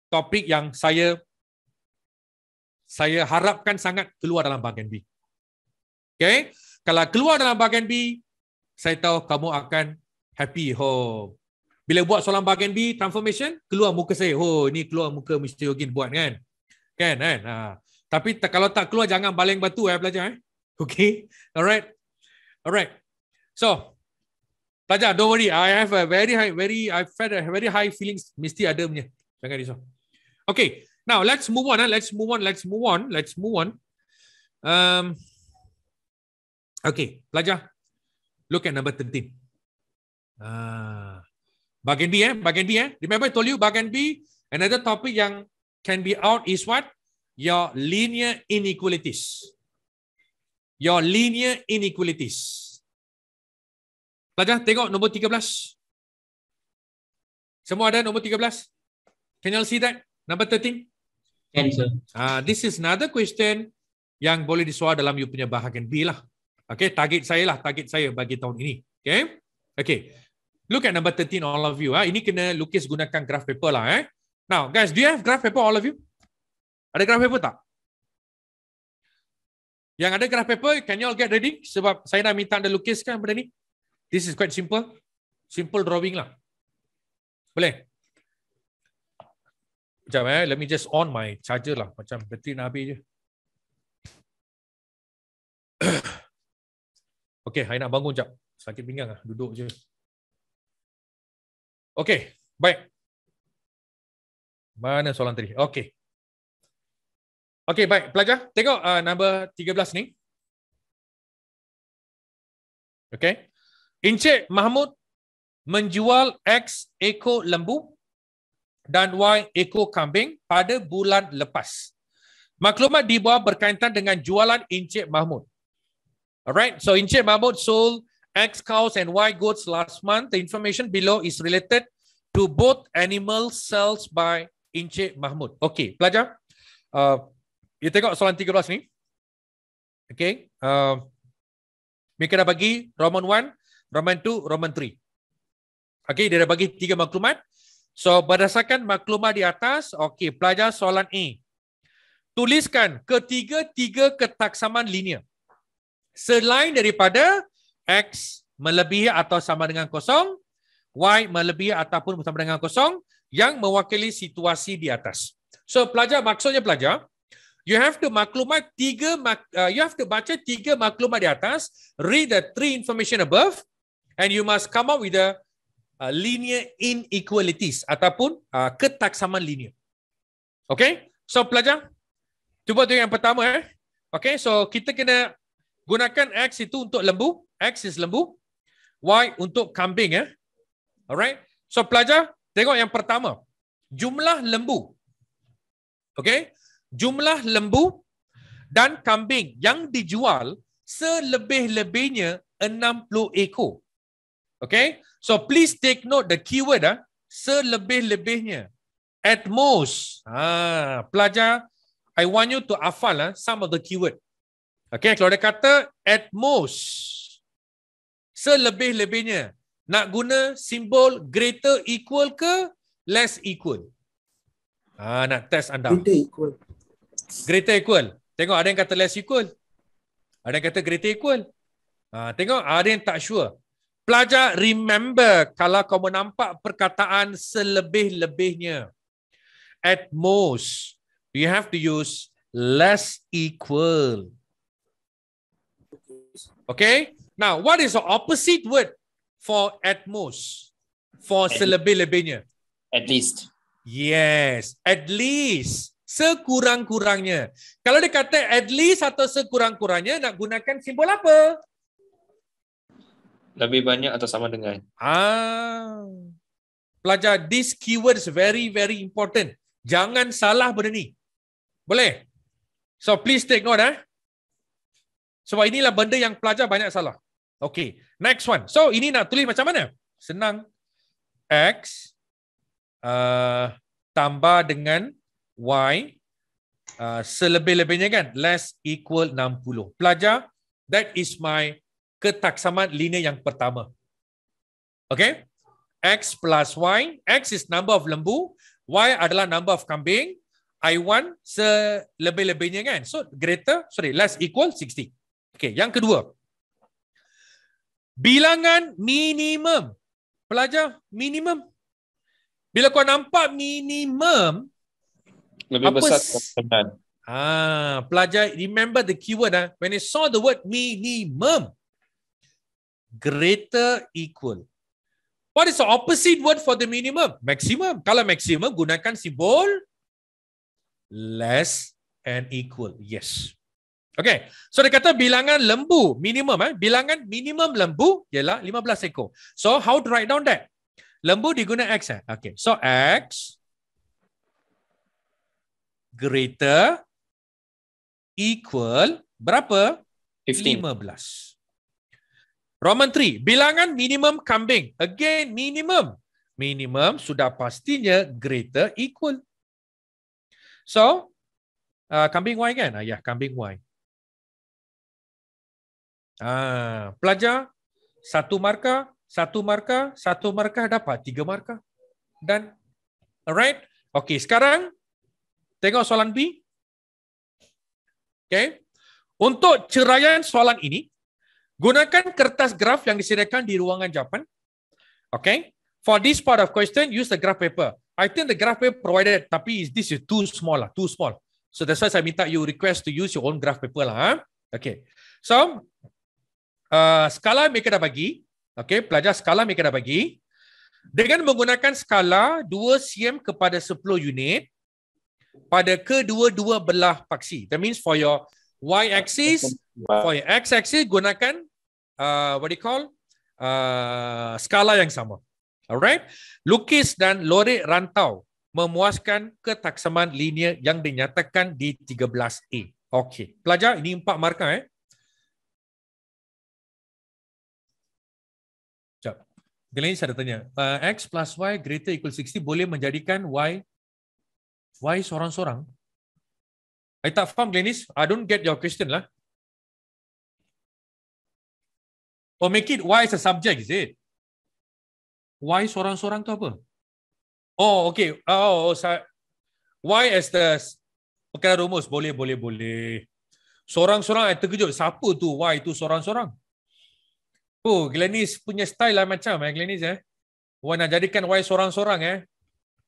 topik yang saya saya harapkan sangat keluar dalam bahagian B. Okay? Kalau keluar dalam bahagian B, saya tahu kamu akan happy home. Bila buat soalan bahagian B, transformation, keluar muka saya. Oh, ini keluar muka Mr. Yogin buat kan? Kan, kan? Ha. Tapi kalau tak keluar, jangan baling batu eh, pelajar. Eh? [laughs] Okay? Alright? Alright. So, pelajar, don't worry. I have a very high, very, I felt a very high feelings mesti ada punya. Jangan risau. Okay. Now, let's move on. Eh? Let's move on. Let's move on. Let's move on. Um, okay, pelajar. Look at number 13. Ah. Uh, Bagian B, eh? bagian B. Eh? Remember I told you, bagian B, another topic yang can be out is what? Your linear inequalities. Your linear inequalities. Pelajar, tengok nombor 13. Semua ada nombor 13? Can you see that? Number 13? Can, yeah, sir. Uh, this is another question yang boleh disuar dalam you punya bahagian B lah. Okay, target saya lah, target saya bagi tahun ini. Okay? Okay. Look at number 13, all of you. Ah, Ini kena lukis gunakan graph paper lah. Eh. Now, guys, do you have graph paper, all of you? Ada graph paper tak? Yang ada graph paper, can you all get ready? Sebab saya dah minta anda lukiskan benda ni. This is quite simple. Simple drawing lah. Boleh? Sekejap, eh. let me just on my charger lah. Macam bateri nak habis je. [coughs] okay, saya nak bangun sekejap. Sakit pinggang lah, duduk je. Okey, baik. Mana soalan tadi? Okey. Okey, baik. Pelajar, tengok uh, number 13 ni. Okey. Encik Mahmud menjual X ekor lembu dan Y ekor kambing pada bulan lepas. Maklumat di bawah berkaitan dengan jualan Encik Mahmud. Alright, so Encik Mahmud sold X cows and Y goats last month. The information below is related to both animal cells by Encik Mahmud. Okay, pelajar. Uh, you tengok soalan 13 ni. Okay. Uh, mereka dah bagi Roman 1, Roman 2, Roman 3. Okay, dia dah bagi tiga maklumat. So, berdasarkan maklumat di atas, okay, pelajar soalan A. Tuliskan ketiga-tiga ketaksaman linear. Selain daripada X melebihi atau sama dengan kosong. Y melebihi ataupun sama dengan kosong. Yang mewakili situasi di atas. So pelajar, maksudnya pelajar. You have to maklumat tiga, uh, you have to baca tiga maklumat di atas. Read the three information above. And you must come up with the uh, linear inequalities. Ataupun uh, ketaksaman linear. Okay? So pelajar, cuba tu yang pertama eh. Okay, so kita kena Gunakan X itu untuk lembu. X is lembu. Y untuk kambing. Eh? Alright. So pelajar, tengok yang pertama. Jumlah lembu. Okay. Jumlah lembu dan kambing yang dijual selebih-lebihnya 60 ekor. Okay. So please take note the keyword. Eh? Selebih-lebihnya. At most. Ah, pelajar, I want you to hafal eh, some of the keyword. Okay, kalau dia kata at most, selebih-lebihnya, nak guna simbol greater equal ke less equal? Ha, nak test anda. Greater equal. Greater equal. Tengok ada yang kata less equal. Ada yang kata greater equal. Ha, tengok ada yang tak sure. Pelajar remember kalau kau menampak perkataan selebih-lebihnya. At most, you have to use less equal. Okay. Now, what is the opposite word for at most? For selebih-lebihnya. At least. Yes. At least. Sekurang-kurangnya. Kalau dia kata at least atau sekurang-kurangnya, nak gunakan simbol apa? Lebih banyak atau sama dengan. Ah. Pelajar, this keyword is very, very important. Jangan salah benda ni. Boleh? So, please take note. Eh? Sebab inilah benda yang pelajar banyak salah. Okay, next one. So, ini nak tulis macam mana? Senang. X uh, tambah dengan Y uh, selebih-lebihnya kan? Less equal 60. Pelajar, that is my ketaksaman linear yang pertama. Okay? X plus Y. X is number of lembu. Y adalah number of kambing. I want selebih-lebihnya kan? So, greater, sorry, less equal 60. Okey, yang kedua. Bilangan minimum. Pelajar, minimum. Bila kau nampak minimum lebih apa besar kemungkinan. Ah, pelajar remember the keyword ah when you saw the word minimum greater equal. What is the opposite word for the minimum? Maximum. Kalau maximum gunakan simbol less and equal. Yes. Okay, So dia kata bilangan lembu minimum eh bilangan minimum lembu ialah 15 ekor. So how to write down that? Lembu diguna x eh. Okey. So x greater equal berapa? 15. 15. Roman 3, bilangan minimum kambing. Again minimum. Minimum sudah pastinya greater equal. So uh, kambing y kan? Ah, ya, kambing y. Ah, pelajar satu markah, satu markah, satu markah dapat tiga markah. Dan alright. Okey, sekarang tengok soalan B. Okey. Untuk ceraian soalan ini, gunakan kertas graf yang disediakan di ruangan jawapan. Okey. For this part of question, use the graph paper. I think the graph paper provided, tapi is this is too small lah, too small. So that's why saya minta you request to use your own graph paper lah. Ha? Okay. So Eh, skala mereka dah bagi. okay. pelajar skala mereka dah bagi. Dengan menggunakan skala 2 cm kepada 10 unit pada kedua-dua belah paksi. That means for your y axis, for your x axis gunakan uh, what do you call uh, skala yang sama. Alright. Lukis dan lorik rantau memuaskan ketaksaman linear yang dinyatakan di 13A. Okay. Pelajar, ini empat markah eh. Glenis saya tanya, eh, X plus Y greater equal 60 boleh menjadikan Y Y sorang-sorang? I tak faham Glenis. I don't get your question lah. Or oh, make it Y is a subject, is it? Y sorang-sorang tu apa? Oh, okay. Oh, oh, oh sa- Y as the perkara rumus. Boleh, boleh, boleh. Sorang-sorang, I terkejut. Siapa tu Y tu sorang-sorang? Oh, Glenis punya style lah macam eh Glenis eh. Wah nak jadikan wife seorang-seorang eh.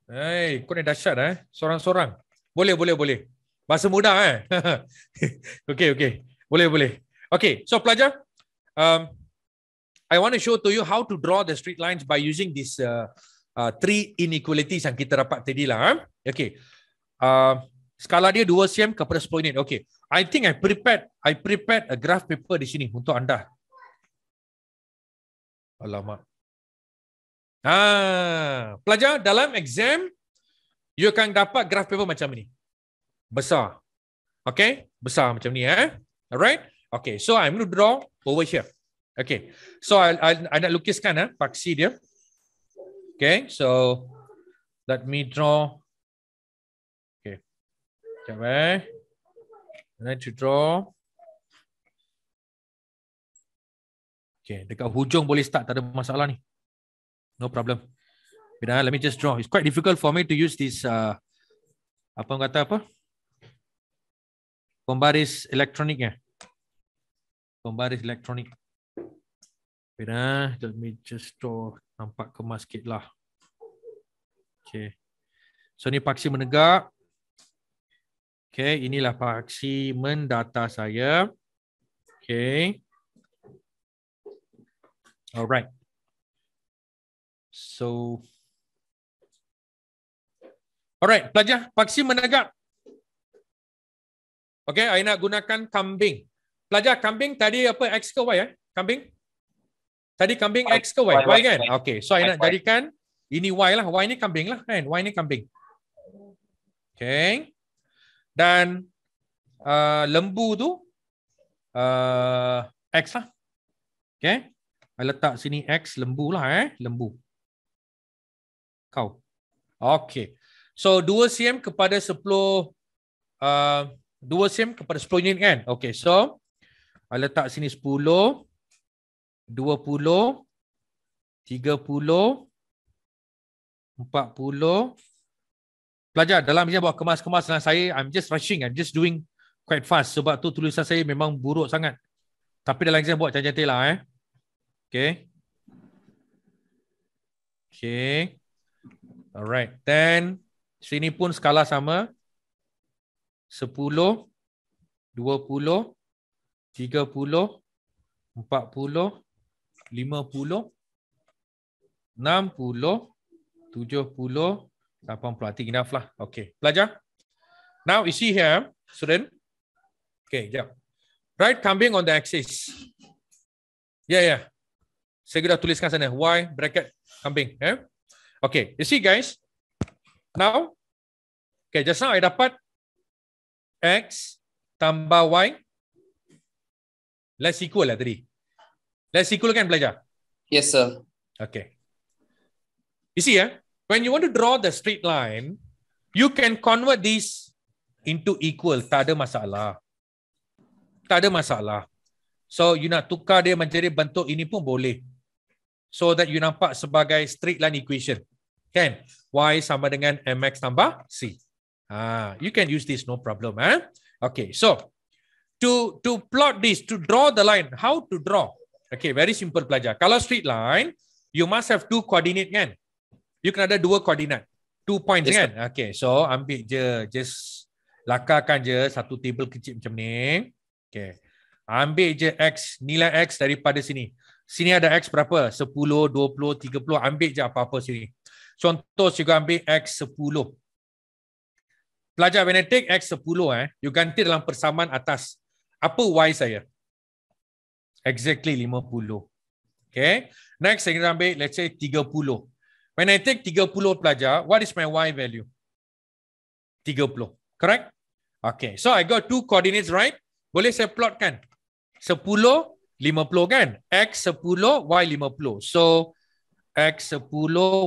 Hei, kau ni dahsyat eh. Seorang-seorang. Boleh, boleh, boleh. Bahasa mudah eh. [laughs] okay, okay. Boleh, boleh. Okay, so pelajar. Um, I want to show to you how to draw the straight lines by using this uh, uh, three inequalities yang kita dapat tadi lah. Eh? Okay. Uh, skala dia 2 cm kepada 10 unit. Okay. I think I prepared I prepared a graph paper di sini untuk anda. Alamak. Ah, pelajar dalam exam you akan dapat graph paper macam ni. Besar. Okay? Besar macam ni eh. Alright? Okay, so I'm going to draw over here. Okay. So I I, I nak lukiskan eh paksi dia. Okay, so let me draw. Okay. Jap eh. I need to draw. Okay, dekat hujung boleh start, tak ada masalah ni. No problem. Bila, ah, let me just draw. It's quite difficult for me to use this, uh, apa yang kata apa? Pembaris elektronik ya. Pembaris elektronik. Bila, ah, let me just draw. Nampak kemas sikit lah. Okay. So, ni paksi menegak. Okay, inilah paksi mendata saya. Okay. All right. So, all right, pelajar, paksi menegak. Okay, saya nak gunakan kambing. Pelajar, kambing tadi apa? X ke Y? Eh? Kambing? Tadi kambing X ke Y? Y kan? Okay, so saya nak jadikan ini Y lah. Y ni kambing lah kan? Y ni kambing. Okay. Dan uh, lembu tu uh, X lah. Okay. I letak sini X lembu lah eh. Lembu. Kau. Okay. So 2 cm kepada 10. Uh, 2 cm kepada 10 unit kan. Okay. So I letak sini 10. 20. 30. 40. 50. 60. 70. pelajar dalam dia buat kemas-kemas dengan lah. saya I'm just rushing I'm just doing quite fast sebab tu tulisan saya memang buruk sangat tapi dalam ni saya buat cantik-cantik lah eh Okay. Okay. Alright. Then sini pun skala sama. 10, 20, 30, 40, 50, tujuh puluh. 80. I think enough lah. Okay. Pelajar. Now you see here, student. Okay, jap. Right kambing on the axis. Yeah, yeah saya sudah tuliskan sana Y bracket kambing eh? Okay you see guys Now Okay just now I dapat X tambah Y Less equal lah tadi Less equal kan pelajar? Yes sir Okay You see eh When you want to draw the straight line You can convert this Into equal Tak ada masalah Tak ada masalah So you nak tukar dia menjadi bentuk ini pun boleh so that you nampak sebagai straight line equation. Kan? Y sama dengan MX tambah C. Ah, you can use this, no problem. Eh? Okay, so to to plot this, to draw the line, how to draw? Okay, very simple pelajar. Kalau straight line, you must have two coordinate kan? You can ada dua koordinat. Two points yes, kan? Sir. Okay, so ambil je, just lakarkan je satu table kecil macam ni. Okay, ambil je X, nilai X daripada sini sini ada X berapa? 10, 20, 30, ambil je apa-apa sini. Contoh, cikgu ambil X 10. Pelajar, when I take X 10, eh, you ganti dalam persamaan atas. Apa Y saya? Exactly 50. Okay. Next, saya kena ambil, let's say 30. When I take 30 pelajar, what is my Y value? 30. Correct? Okay. So, I got two coordinates, right? Boleh saya plotkan? 10, 50 kan? X 10, Y 50. So, X 10,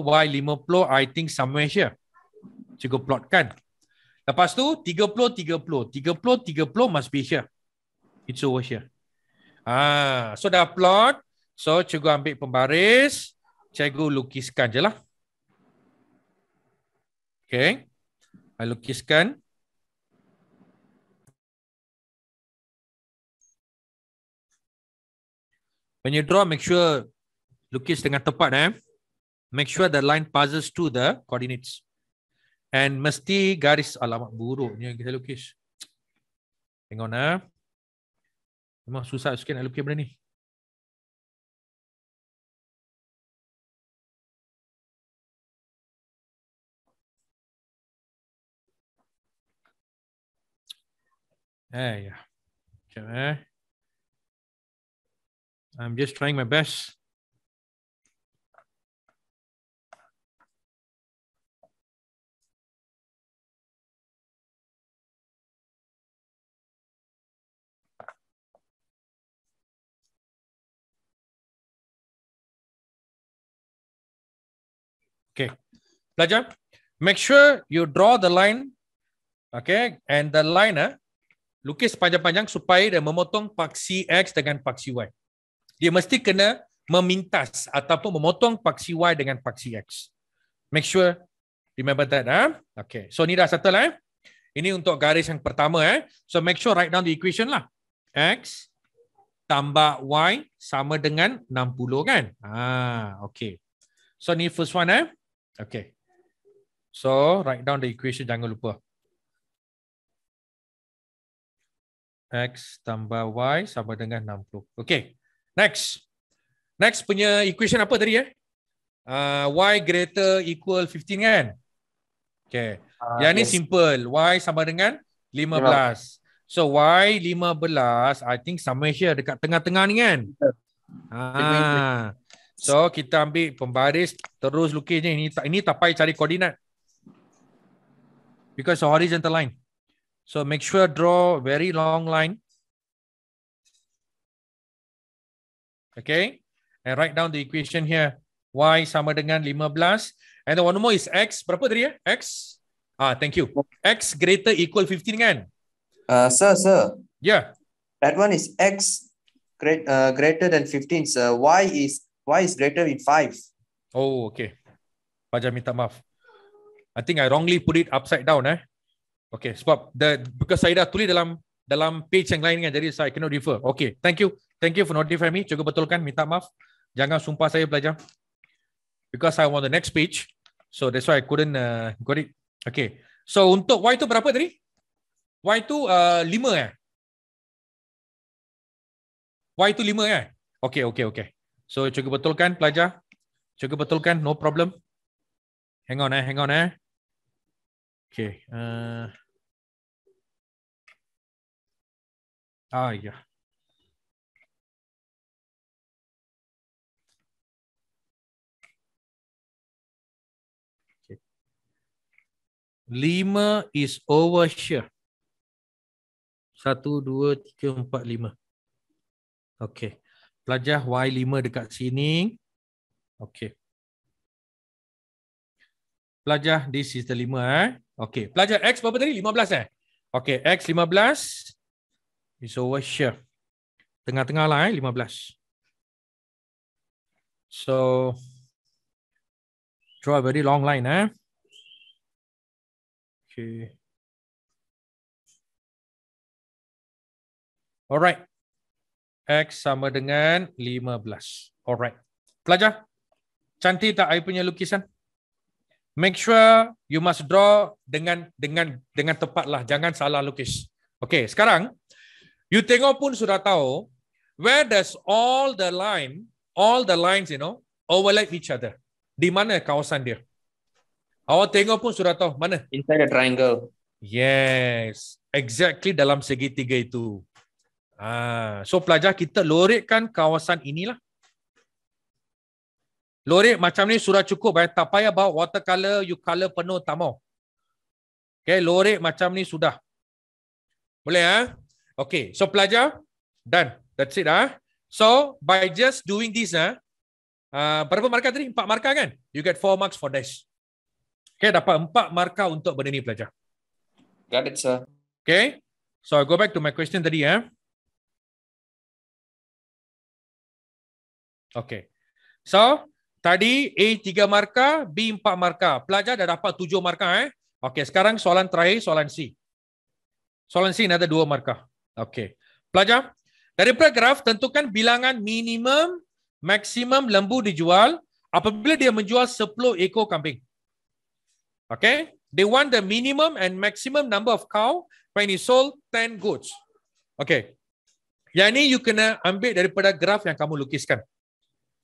Y 50, I think somewhere here. Cuba plot kan? Lepas tu, 30, 30. 30, 30 must be here. It's over here. Ah, so, dah plot. So, cuba ambil pembaris. Cikgu lukiskan je lah. Okay. I lukiskan. Okay. when you draw make sure lukis dengan tepat eh make sure the line passes to the coordinates and mesti garis alamat buruknya kita lukis Tengok on eh memang susah sikit nak lukis benda ni Eh, ya. Yeah. eh. I'm just trying my best. Okay. Pleasure. Make sure you draw the line. Okay. And the line, eh? lukis panjang-panjang supaya dia memotong paksi X dengan paksi Y dia mesti kena memintas ataupun memotong paksi Y dengan paksi X. Make sure remember that. Ha? Okay. So ni dah settle. Eh? Ini untuk garis yang pertama. Eh? So make sure write down the equation lah. X tambah Y sama dengan 60 kan? Ah, okay. So ni first one. Eh? Okay. So write down the equation. Jangan lupa. X tambah Y sama dengan 60. Okay. Next. Next punya equation apa tadi ya? Eh? Uh, y greater equal 15 kan? Okay. Uh, yang ni simple. Y sama dengan 15. 15. So Y 15, I think sama somewhere dekat tengah-tengah ni kan? Ha. So kita ambil pembaris terus lukis ni. Ini, ini tapai cari koordinat. Because horizontal line. So make sure draw very long line. Okay. And write down the equation here. Y sama dengan 15. And the one more is X. Berapa tadi ya? X. Ah, thank you. X greater equal 15 kan? Uh, sir, sir. Yeah. That one is X great, uh, greater than 15. Sir. Y is Y is greater than 5. Oh, okay. Pajar minta maaf. I think I wrongly put it upside down. Eh? Okay, sebab the, because saya dah tulis dalam dalam page yang lain kan jadi saya cannot refer okay thank you thank you for notify me cuba betulkan minta maaf jangan sumpah saya belajar because I want the next page so that's why I couldn't uh, got it okay so untuk Y tu berapa tadi Y tu uh, lima uh, eh Y tu lima eh okay okay okay so cuba betulkan pelajar cuba betulkan no problem hang on eh hang on eh okay uh... Ah, ya. Lima is over here. Satu, dua, tiga, empat, lima. Okay. Pelajar Y lima dekat sini. Okay. Pelajar, this is the lima. Eh? Okay. Pelajar X berapa tadi? Lima belas eh? Okay. X lima belas. It's over here. Tengah-tengah lah eh, 15. So, draw a very long line eh. Okay. Alright. X sama dengan 15. Alright. Pelajar, cantik tak I punya lukisan? Make sure you must draw dengan dengan dengan tepat lah. Jangan salah lukis. Okay, sekarang You tengok pun sudah tahu where does all the line, all the lines, you know, overlap each other. Di mana kawasan dia? Awak tengok pun sudah tahu mana? Inside the triangle. Yes, exactly dalam segitiga itu. Ah, so pelajar kita lorikkan kawasan inilah. Lorik macam ni sudah cukup. Eh? Tak payah bawa watercolor, you color penuh, tak mau. Okay, lorik macam ni sudah. Boleh, eh? Okay, so pelajar, done. That's it. Ah. So, by just doing this, ah, uh, berapa markah tadi? Empat markah kan? You get four marks for this. Okay, dapat empat markah untuk benda ni pelajar. Got it, sir. Okay, so I go back to my question tadi. Ah. Okay, so tadi A tiga markah, B empat markah. Pelajar dah dapat tujuh markah. Eh? Okay, sekarang soalan terakhir, soalan C. Soalan C ada dua markah. Okey. Pelajar, Dari graf tentukan bilangan minimum maksimum lembu dijual apabila dia menjual 10 ekor kambing. Okey? They want the minimum and maximum number of cow when he sold 10 goats. Okey. Yang ini you kena ambil daripada graf yang kamu lukiskan.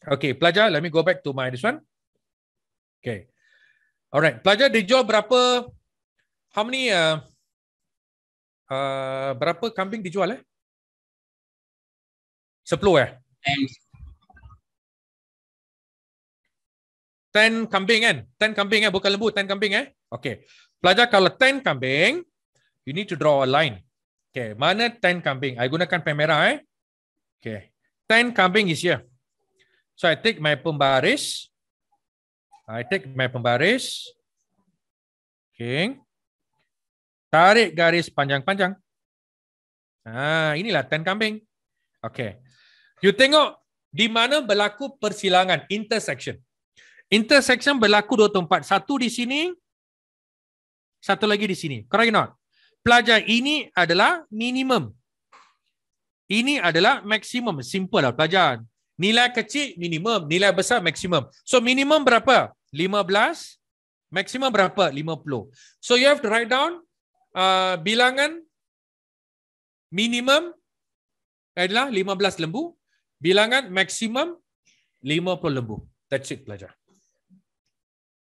Okey, pelajar, let me go back to my this one. Okey. Alright, pelajar dia jual berapa? How many uh, uh, berapa kambing dijual eh? 10 eh? Yeah? 10 kambing kan? 10 kambing eh? Bukan lembu, 10 kambing eh? Okay. Pelajar kalau 10 kambing, you need to draw a line. Okay, mana 10 kambing? I gunakan pen merah eh. Okay. 10 kambing is here. So I take my pembaris. I take my pembaris. Okay. Tarik garis panjang-panjang. Ah, inilah ten kambing. Okay. You tengok di mana berlaku persilangan, intersection. Intersection berlaku dua tempat. Satu di sini, satu lagi di sini. Correct not? Pelajar ini adalah minimum. Ini adalah maksimum. Simple lah pelajar. Nilai kecil, minimum. Nilai besar, maksimum. So minimum berapa? 15. Maksimum berapa? 50. So you have to write down uh, bilangan minimum adalah 15 lembu, bilangan maksimum 50 lembu. That's it pelajar.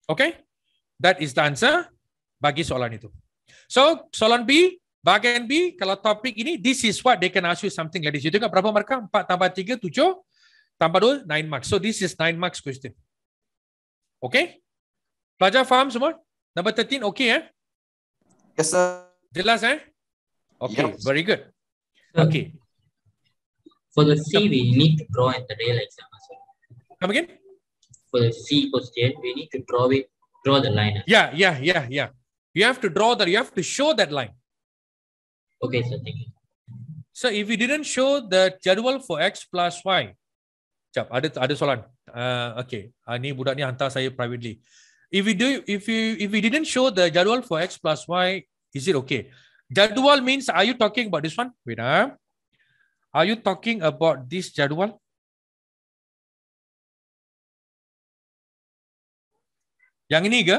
Okay? That is the answer bagi soalan itu. So, soalan B, bagian B, kalau topik ini, this is what they can ask you something like this. You tengok berapa markah? 4 tambah 3, 7, tambah 2, 9 marks. So, this is 9 marks question. Okay? Pelajar faham semua? Number 13, okay eh? Yes, sir. Dilla, sir? Okay, very good. okay. For the C, we need to draw at the real exam. Sir. Come again? For the C question, we need to draw it, draw the line. Yeah, yeah, yeah, yeah. You have to draw that. You have to show that line. Okay, sir. Thank you. So if you didn't show the jadwal for x plus y, Cap, ada ada soalan. Uh, okay, uh, ni budak ni hantar saya privately. If you do, if you if we didn't show the jadwal for x plus y Is it okay? Jadwal means are you talking about this one? Wait, uh, are you talking about this jadwal? Yang ini ke?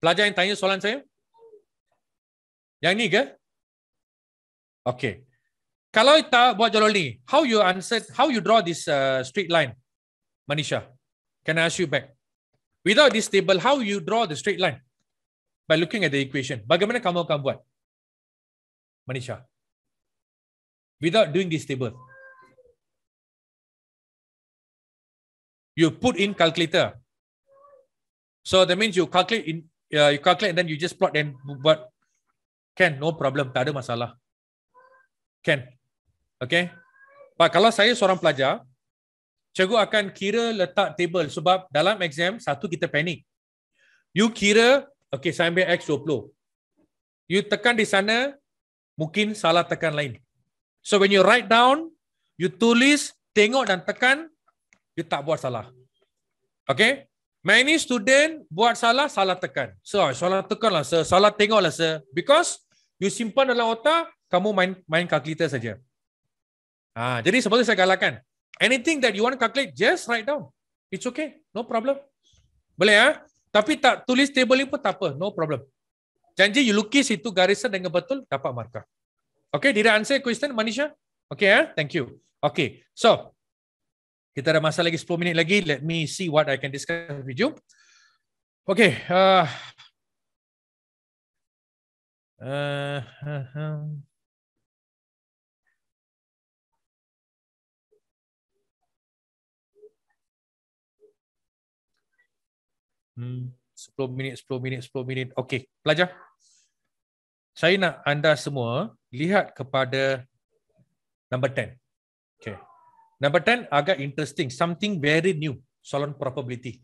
Pelajar yang tanya soalan saya? Yang ini ke? Okay. Kalau kita buat jadwal ni, how you answer, how you draw this uh, straight line? Manisha, can I ask you back? Without this table, how you draw the straight line? by looking at the equation. Bagaimana kamu akan buat? Manisha. Without doing this table. You put in calculator. So that means you calculate in uh, you calculate and then you just plot then but can no problem tak ada masalah can okay but kalau saya seorang pelajar cikgu akan kira letak table sebab dalam exam satu kita panik you kira Okey, saya ambil X20. You tekan di sana, mungkin salah tekan lain. So when you write down, you tulis, tengok dan tekan, you tak buat salah. Okey? Many student buat salah, salah tekan. So, ah, salah tekanlah, sir. salah tengok lah Sir. Because you simpan dalam otak, kamu main main calculator saja. Ha, jadi sebab saya galakkan. Anything that you want to calculate, just write down. It's okay. No problem. Boleh ya? Ha? Tapi tak tulis tabling pun tak apa. No problem. Janji you lukis itu garisan dengan betul, dapat markah. Okay, did I answer question, Manisha? Okay, eh? thank you. Okay, so, kita ada masa lagi 10 minit lagi. Let me see what I can discuss with you. Okay. Uh, uh, uh, uh. 10 hmm. minit, 10 minit, 10 minit. Okey, pelajar. Saya nak anda semua lihat kepada number 10. Okey. Number 10 agak interesting, something very new, soalan probability.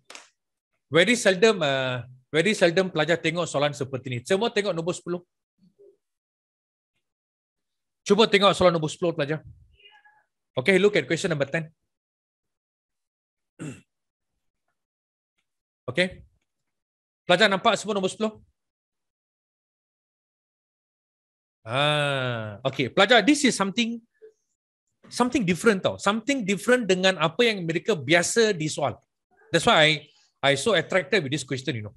Very seldom uh, very seldom pelajar tengok soalan seperti ini. Semua tengok nombor 10. Cuba tengok soalan nombor 10 pelajar. Okay, look at question number 10. Okay, Pelajar nampak semua nombor 10? Ah, okay, Pelajar, this is something something different tau. Something different dengan apa yang mereka biasa di soal. That's why I, I so attracted with this question, you know.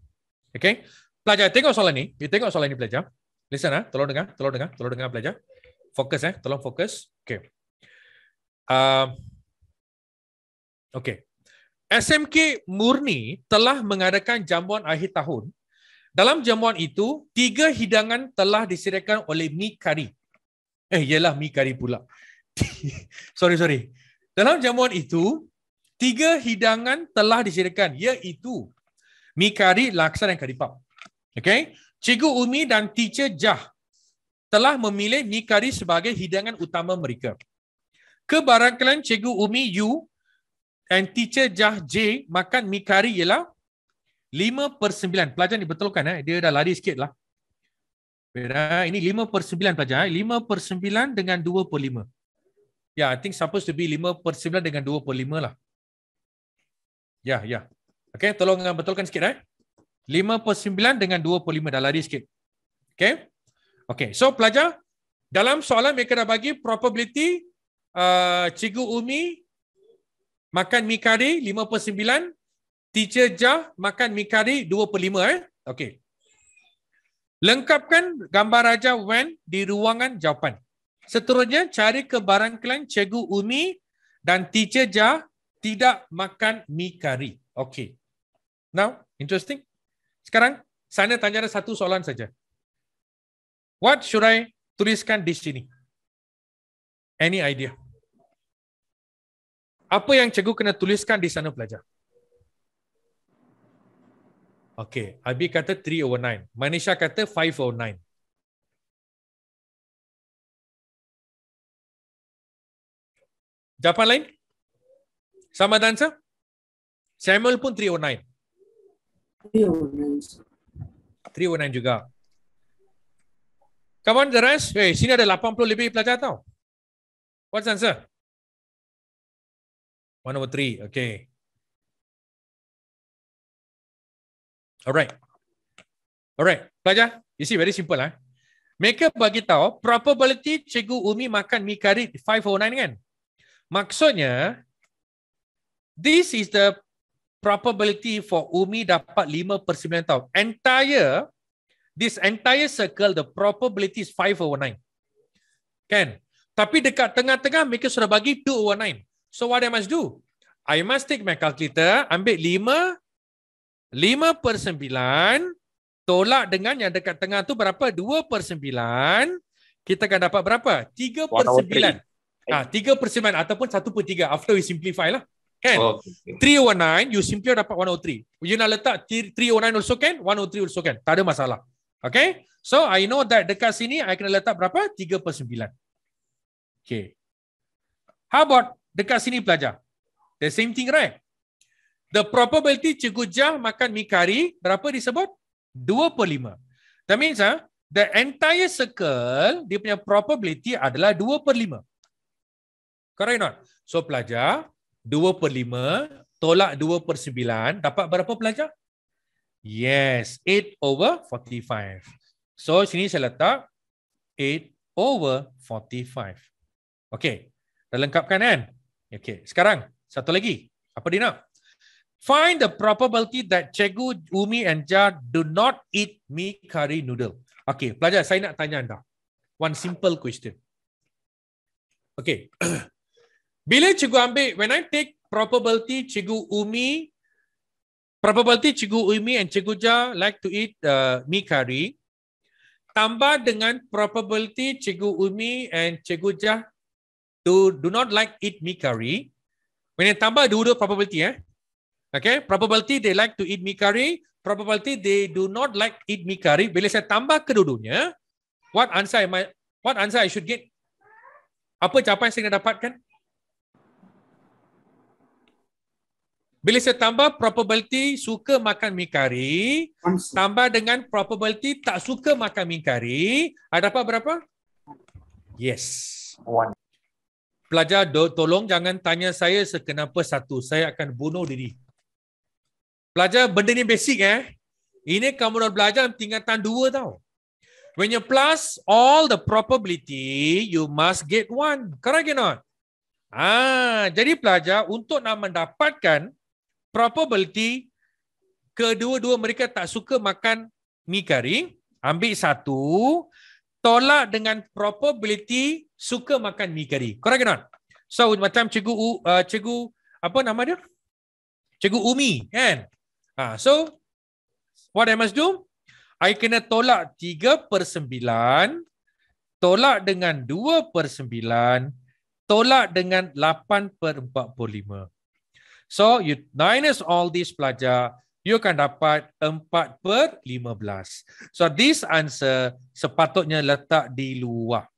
Okay. Pelajar, tengok soalan ni. You tengok soalan ni, pelajar. Listen, ha? tolong dengar. Tolong dengar. Tolong dengar, pelajar. Fokus, eh? tolong fokus. Okay. Uh, okay. SMK Murni telah mengadakan jamuan akhir tahun. Dalam jamuan itu, tiga hidangan telah disediakan oleh Mi Kari. Eh, ialah Mi Kari pula. [laughs] sorry, sorry. Dalam jamuan itu, tiga hidangan telah disediakan iaitu Mi Kari, Laksa dan Karipap. Okay? Cikgu Umi dan Teacher Jah telah memilih Mi Kari sebagai hidangan utama mereka. Kebarangkalan Cikgu Umi Yu And teacher Jah J makan mi kari ialah 5 per 9. Pelajar ni betul Eh? Dia dah lari sikit lah. Ah, ini 5 per 9 pelajar. Eh? 5 per 9 dengan 2 per 5. Ya, yeah, I think supposed to be 5 per 9 dengan 2 per 5 lah. Ya, yeah, ya. Yeah. Okay, tolong ah, betulkan sikit. Eh? 5 per 9 dengan 2 per 5. Dah lari sikit. Okay. Okay, so pelajar. Dalam soalan mereka dah bagi probability uh, Cikgu Umi makan mie kari 5 per 9. Teacher Jah makan mie kari 2 per 5. Eh? Okay. Lengkapkan gambar Raja Wen di ruangan jawapan. Seterusnya, cari ke kebarangkalan Cikgu Umi dan Teacher Jah tidak makan mie kari. Okay. Now, interesting. Sekarang, saya tanya ada satu soalan saja. What should I tuliskan di sini? Any idea? apa yang cikgu kena tuliskan di sana pelajar? Okey, Abi kata 3 over 9. Manisha kata 5 over 9. Jawapan lain? Sama tanya? Samuel pun 3 over 9. 3 3 over 9 juga. Kawan on, the rest. Hey, sini ada 80 lebih pelajar tau. What's answer? One over three. Okay. All right. All right. Pelajar, you see very simple. Huh? Ah. Mereka bagi tahu probability Cikgu Umi makan mie kari 509 kan? Maksudnya, this is the probability for Umi dapat 5 per 9 tahun. Entire, this entire circle, the probability is over 509. Kan? Tapi dekat tengah-tengah, mereka sudah bagi over 209. So what I must do? I must take my calculator, ambil 5, 5 per 9, tolak dengan yang dekat tengah tu berapa? 2 per 9, kita akan dapat berapa? 3 ah, per 9. Ah, 3 per 9 ataupun 1 per 3 after we simplify lah. Kan? Oh, okay. 309, you simply dapat 103. You nak letak 309 also can, 103 also kan Tak ada masalah. Okay? So, I know that dekat sini, I kena letak berapa? 3 per 9. Okay. How about dekat sini pelajar. The same thing right? The probability Cikgu Jah makan mi kari berapa disebut? 2 per 5. That means ah the entire circle dia punya probability adalah 2 per 5. Correct not? So pelajar 2 per 5 tolak 2 per 9 dapat berapa pelajar? Yes, 8 over 45. So sini saya letak 8 over 45. Okay, dah lengkapkan kan? Okay, sekarang satu lagi. Apa dia nak? Find the probability that Cegu, Umi and Ja do not eat mi curry noodle. Okay, pelajar saya nak tanya anda. One simple question. Okay. [clears throat] Bila cikgu ambil, when I take probability cikgu Umi, probability cikgu Umi and cikgu Ja like to eat uh, mi curry, tambah dengan probability cikgu Umi and cikgu Jah to do not like eat me curry. When you tambah dua-dua probability eh. Okay, probability they like to eat me curry. Probability they do not like eat me curry. Bila saya tambah kedudunya, what answer I I, what answer I should get? Apa capaian saya nak dapatkan? Bila saya tambah probability suka makan mie kari, tambah dengan probability tak suka makan mie kari, ada apa berapa? Yes. One pelajar tolong jangan tanya saya sekenapa satu saya akan bunuh diri pelajar benda ni basic eh ini kamu nak belajar tingkatan dua tau when you plus all the probability you must get one correct or not ah jadi pelajar untuk nak mendapatkan probability kedua-dua mereka tak suka makan mi kering. ambil satu tolak dengan probability suka makan mi kari. Korang kenal? So macam cikgu uh, cikgu apa nama dia? Cikgu Umi kan? Ha, so what I must do? I kena tolak 3 per 9, tolak dengan 2 per 9, tolak dengan 8 per 45. So you minus all these pelajar, you akan dapat 4 per 15. So this answer sepatutnya letak di luar.